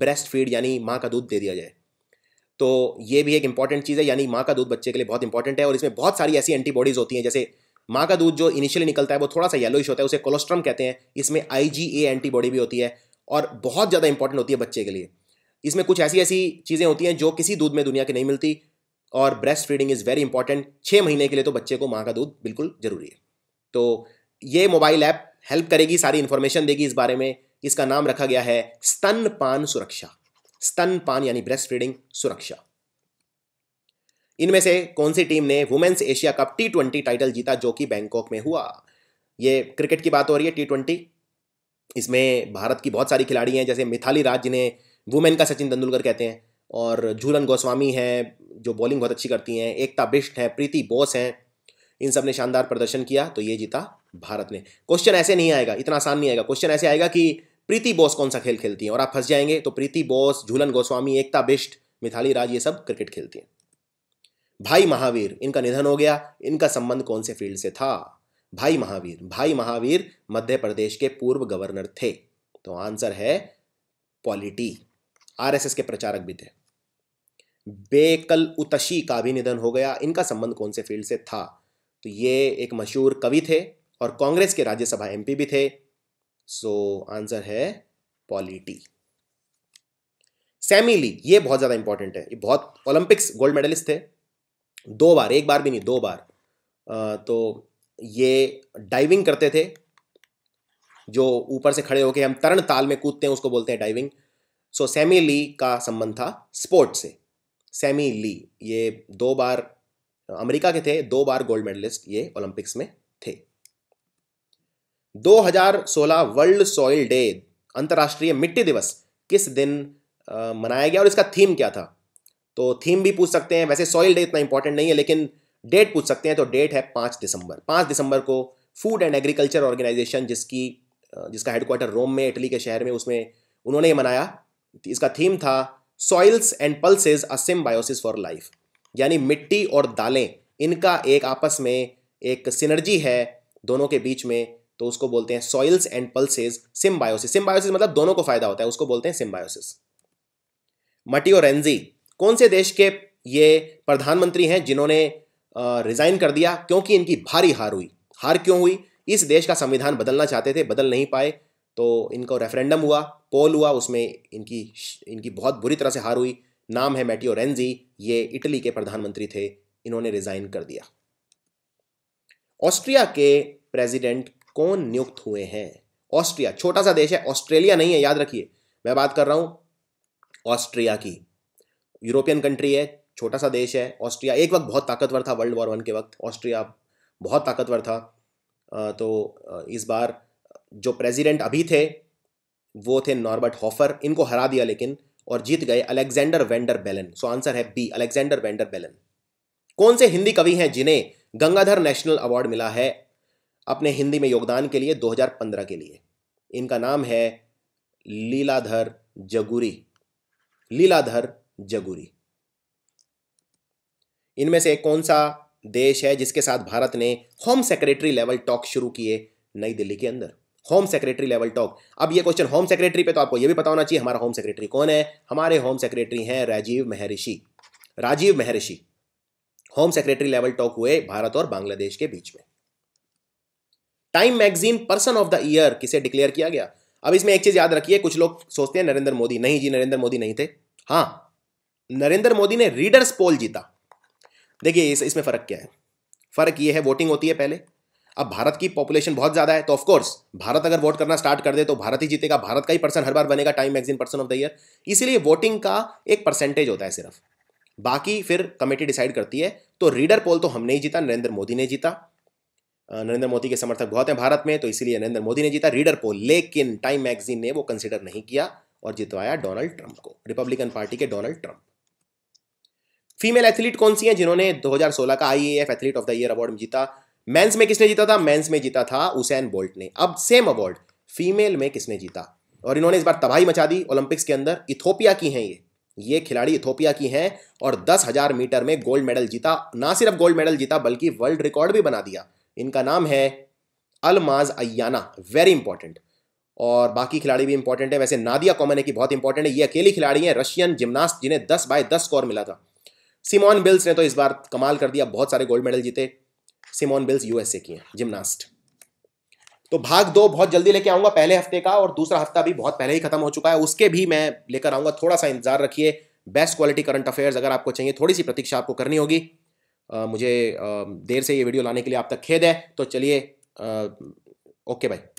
ब्रेस्ट फीड यानी माँ का दूध दे दिया जाए तो ये भी एक इंपॉर्टेंट चीज़ है यानी माँ का दूध बच्चे के लिए बहुत इंपॉर्टेंट है और इसमें बहुत सारी ऐसी एंटीबॉडीज़ होती हैं जैसे माँ का दूध जो इनिशियली निकलता है वो थोड़ा सा येलोइश होता है उसे कोलेस्ट्रम कहते हैं इसमें आई एंटीबॉडी भी होती है और बहुत ज़्यादा इंपॉर्टेंट होती है बच्चे के लिए इसमें कुछ ऐसी ऐसी चीज़ें होती हैं जो किसी दूध में दुनिया की नहीं मिलती और breast feeding is very important छः महीने के लिए तो बच्चे को माँ का दूध बिल्कुल ज़रूरी है तो ये मोबाइल ऐप हेल्प करेगी सारी इन्फॉर्मेशन देगी इस बारे में इसका नाम रखा गया है स्तनपान सुरक्षा स्तनपान यानी ब्रेस्ट फीडिंग सुरक्षा इनमें से कौन सी टीम ने women's Asia Cup T twenty title जीता जो कि बैंकॉक में हुआ ये क्रिकेट की बात हो रही है टी ट्वेंटी इसमें भारत की बहुत सारी खिलाड़ी हैं जैसे मिथाली राज जिन्हें वुमेन का सचिन तेंदुलकर कहते हैं और झूलन गोस्वामी हैं जो बॉलिंग बहुत अच्छी करती हैं एकता बिष्ट हैं प्रीति बोस हैं इन सब ने शानदार प्रदर्शन किया तो ये जीता भारत ने क्वेश्चन ऐसे नहीं आएगा इतना आसान नहीं आएगा क्वेश्चन ऐसे आएगा कि प्रीति बोस कौन सा खेल खेलती हैं और आप फंस जाएंगे तो प्रीति बोस झूलन गोस्वामी एकता बिष्ट मिथाली राज ये सब क्रिकेट खेलती हैं भाई महावीर इनका निधन हो गया इनका संबंध कौन से फील्ड से था भाई महावीर भाई महावीर मध्य प्रदेश के पूर्व गवर्नर थे तो आंसर है पॉलिटी आरएसएस के प्रचारक भी थे बेकल उतशी का भी निधन हो गया इनका संबंध कौन से फील्ड से था तो ये एक मशहूर कवि थे और कांग्रेस के राज्यसभा एमपी भी थे सो आंसर है पॉलिटी ली ये बहुत ज़्यादा इंपॉर्टेंट है ये बहुत ओलंपिक्स गोल्ड मेडलिस्ट थे दो बार एक बार भी नहीं दो बार आ, तो ये डाइविंग करते थे जो ऊपर से खड़े होकर हम तरण ताल में कूदते हैं उसको बोलते हैं डाइविंग सो सैमी ली का संबंध था स्पोर्ट से सैमी ली ये दो बार अमेरिका के थे दो बार गोल्ड मेडलिस्ट ये ओलंपिक्स में थे 2016 वर्ल्ड सॉइल डे अंतर्राष्ट्रीय मिट्टी दिवस किस दिन आ, मनाया गया और इसका थीम क्या था तो थीम भी पूछ सकते हैं वैसे सॉइल डे इतना इंपॉर्टेंट नहीं है लेकिन डेट पूछ सकते हैं तो डेट है पाँच दिसंबर पाँच दिसंबर को फूड एंड एग्रीकल्चर ऑर्गेनाइजेशन जिसकी जिसका हेडक्वार्टर रोम में इटली के शहर में उसमें उन्होंने ये मनाया इसका थीम था soils and pulses a symbiosis for life यानी मिट्टी और दालें इनका एक आपस में एक सिनर्जी है दोनों के बीच में तो उसको बोलते हैं soils and pulses symbiosis symbiosis मतलब दोनों को फायदा होता है उसको बोलते हैं सिम्बायोसिस मटियोरेंजी कौन से देश के ये प्रधानमंत्री हैं जिन्होंने रिजाइन कर दिया क्योंकि इनकी भारी हार हुई हार क्यों हुई इस देश का संविधान बदलना चाहते थे बदल नहीं पाए तो इनको रेफरेंडम हुआ पोल हुआ उसमें इनकी इनकी बहुत बुरी तरह से हार हुई नाम है मैटियो रेंजी ये इटली के प्रधानमंत्री थे इन्होंने रिजाइन कर दिया ऑस्ट्रिया के प्रेसिडेंट कौन नियुक्त हुए हैं ऑस्ट्रिया छोटा सा देश है ऑस्ट्रेलिया नहीं है याद रखिए मैं बात कर रहा हूं ऑस्ट्रिया की यूरोपियन कंट्री है छोटा सा देश है ऑस्ट्रिया एक वक्त बहुत ताकतवर था वर्ल्ड वॉर वन के वक्त ऑस्ट्रिया बहुत ताकतवर था तो इस बार जो प्रेसिडेंट अभी थे वो थे नॉर्बर्ट हॉफर इनको हरा दिया लेकिन और जीत गए Alexander Van der Bellen so answer है बी अलेक्जेंडर वेंडर बेलन कौन से हिंदी कवि हैं जिन्हें गंगाधर नेशनल अवार्ड मिला है अपने हिंदी में योगदान के लिए 2015 के लिए इनका नाम है लीलाधर जगुरी लीलाधर जगुरी इनमें से कौन सा देश है जिसके साथ भारत ने होम सेक्रेटरी लेवल टॉक शुरू किए नई दिल्ली के अंदर होम सेक्रेटरी लेवल टॉक अब ये क्वेश्चन होम सेक्रेटरी पे तो आपको ये भी पता होना चाहिए हमारा होम सेक्रेटरी कौन है हमारे होम सेक्रेटरी हैं राजीव महर्षि राजीव महर्षि होम सेक्रेटरी लेवल टॉक हुए भारत और बांग्लादेश के बीच में Time magazine person of the year किसे डिक्लेयर किया गया अब इसमें एक चीज याद रखिए कुछ लोग सोचते हैं नरेंद्र मोदी नहीं जी नरेंद्र मोदी नहीं थे हाँ नरेंद्र मोदी ने रीडर्स पोल जीता देखिए इस, इसमें फर्क क्या है फर्क यह है वोटिंग होती है पहले अब भारत की पॉपुलेशन बहुत ज्यादा है तो ऑफकोर्स भारत अगर वोट करना स्टार्ट कर दे तो भारत ही जीतेगा भारत का ही पर्सन हर बार बनेगा Time magazine person of the year इसीलिए वोटिंग का एक परसेंटेज होता है सिर्फ बाकी फिर कमेटी डिसाइड करती है तो रीडर पोल तो हमने ही जीता नरेंद्र मोदी ने जीता नरेंद्र मोदी के समर्थक बहुत हैं भारत में तो इसीलिए नरेंद्र मोदी ने जीता रीडर पोल लेकिन टाइम मैगजीन ने वो कंसिडर नहीं किया और जितवाया डोनाल्ड ट्रंप को रिपब्लिकन पार्टी के डोनाल्ड ट्रंप फीमेल एथलीट कौन सी हैं जिन्होंने 2016 का IAAF athlete of the year award में जीता मेंस में किसने जीता था मेंस में जीता था उसेन बोल्ट ने अब सेम अवार्ड फीमेल में किसने जीता और इन्होंने इस बार तबाही मचा दी ओलंपिक्स के अंदर इथोपिया की हैं ये ये खिलाड़ी इथोपिया की हैं और दस हजार मीटर में गोल्ड मेडल जीता ना सिर्फ गोल्ड मेडल जीता बल्कि वर्ल्ड रिकॉर्ड भी बना दिया इनका नाम है अलमाज अयाना वेरी इंपॉर्टेंट और बाकी खिलाड़ी भी इंपॉर्टेंट है वैसे नादिया कॉमन है कि बहुत इंपॉर्टेंट है ये अकेली खिलाड़ी हैं रशियन जिमनास्ट जिन्हें दस बाय दस स्कोर मिला था सिमोन बिल्स ने तो इस बार कमाल कर दिया बहुत सारे गोल्ड मेडल जीते सिमोन बिल्स यूएसए की हैं जिमनास्ट तो भाग दो बहुत जल्दी लेके आऊंगा पहले हफ्ते का और दूसरा हफ्ता भी बहुत पहले ही खत्म हो चुका है उसके भी मैं लेकर आऊंगा थोड़ा सा इंतजार रखिए बेस्ट क्वालिटी करंट अफेयर्स अगर आपको चाहिए थोड़ी सी प्रतीक्षा आपको करनी होगी मुझे देर से ये वीडियो लाने के लिए आप तक खेद है तो चलिए ओके भाई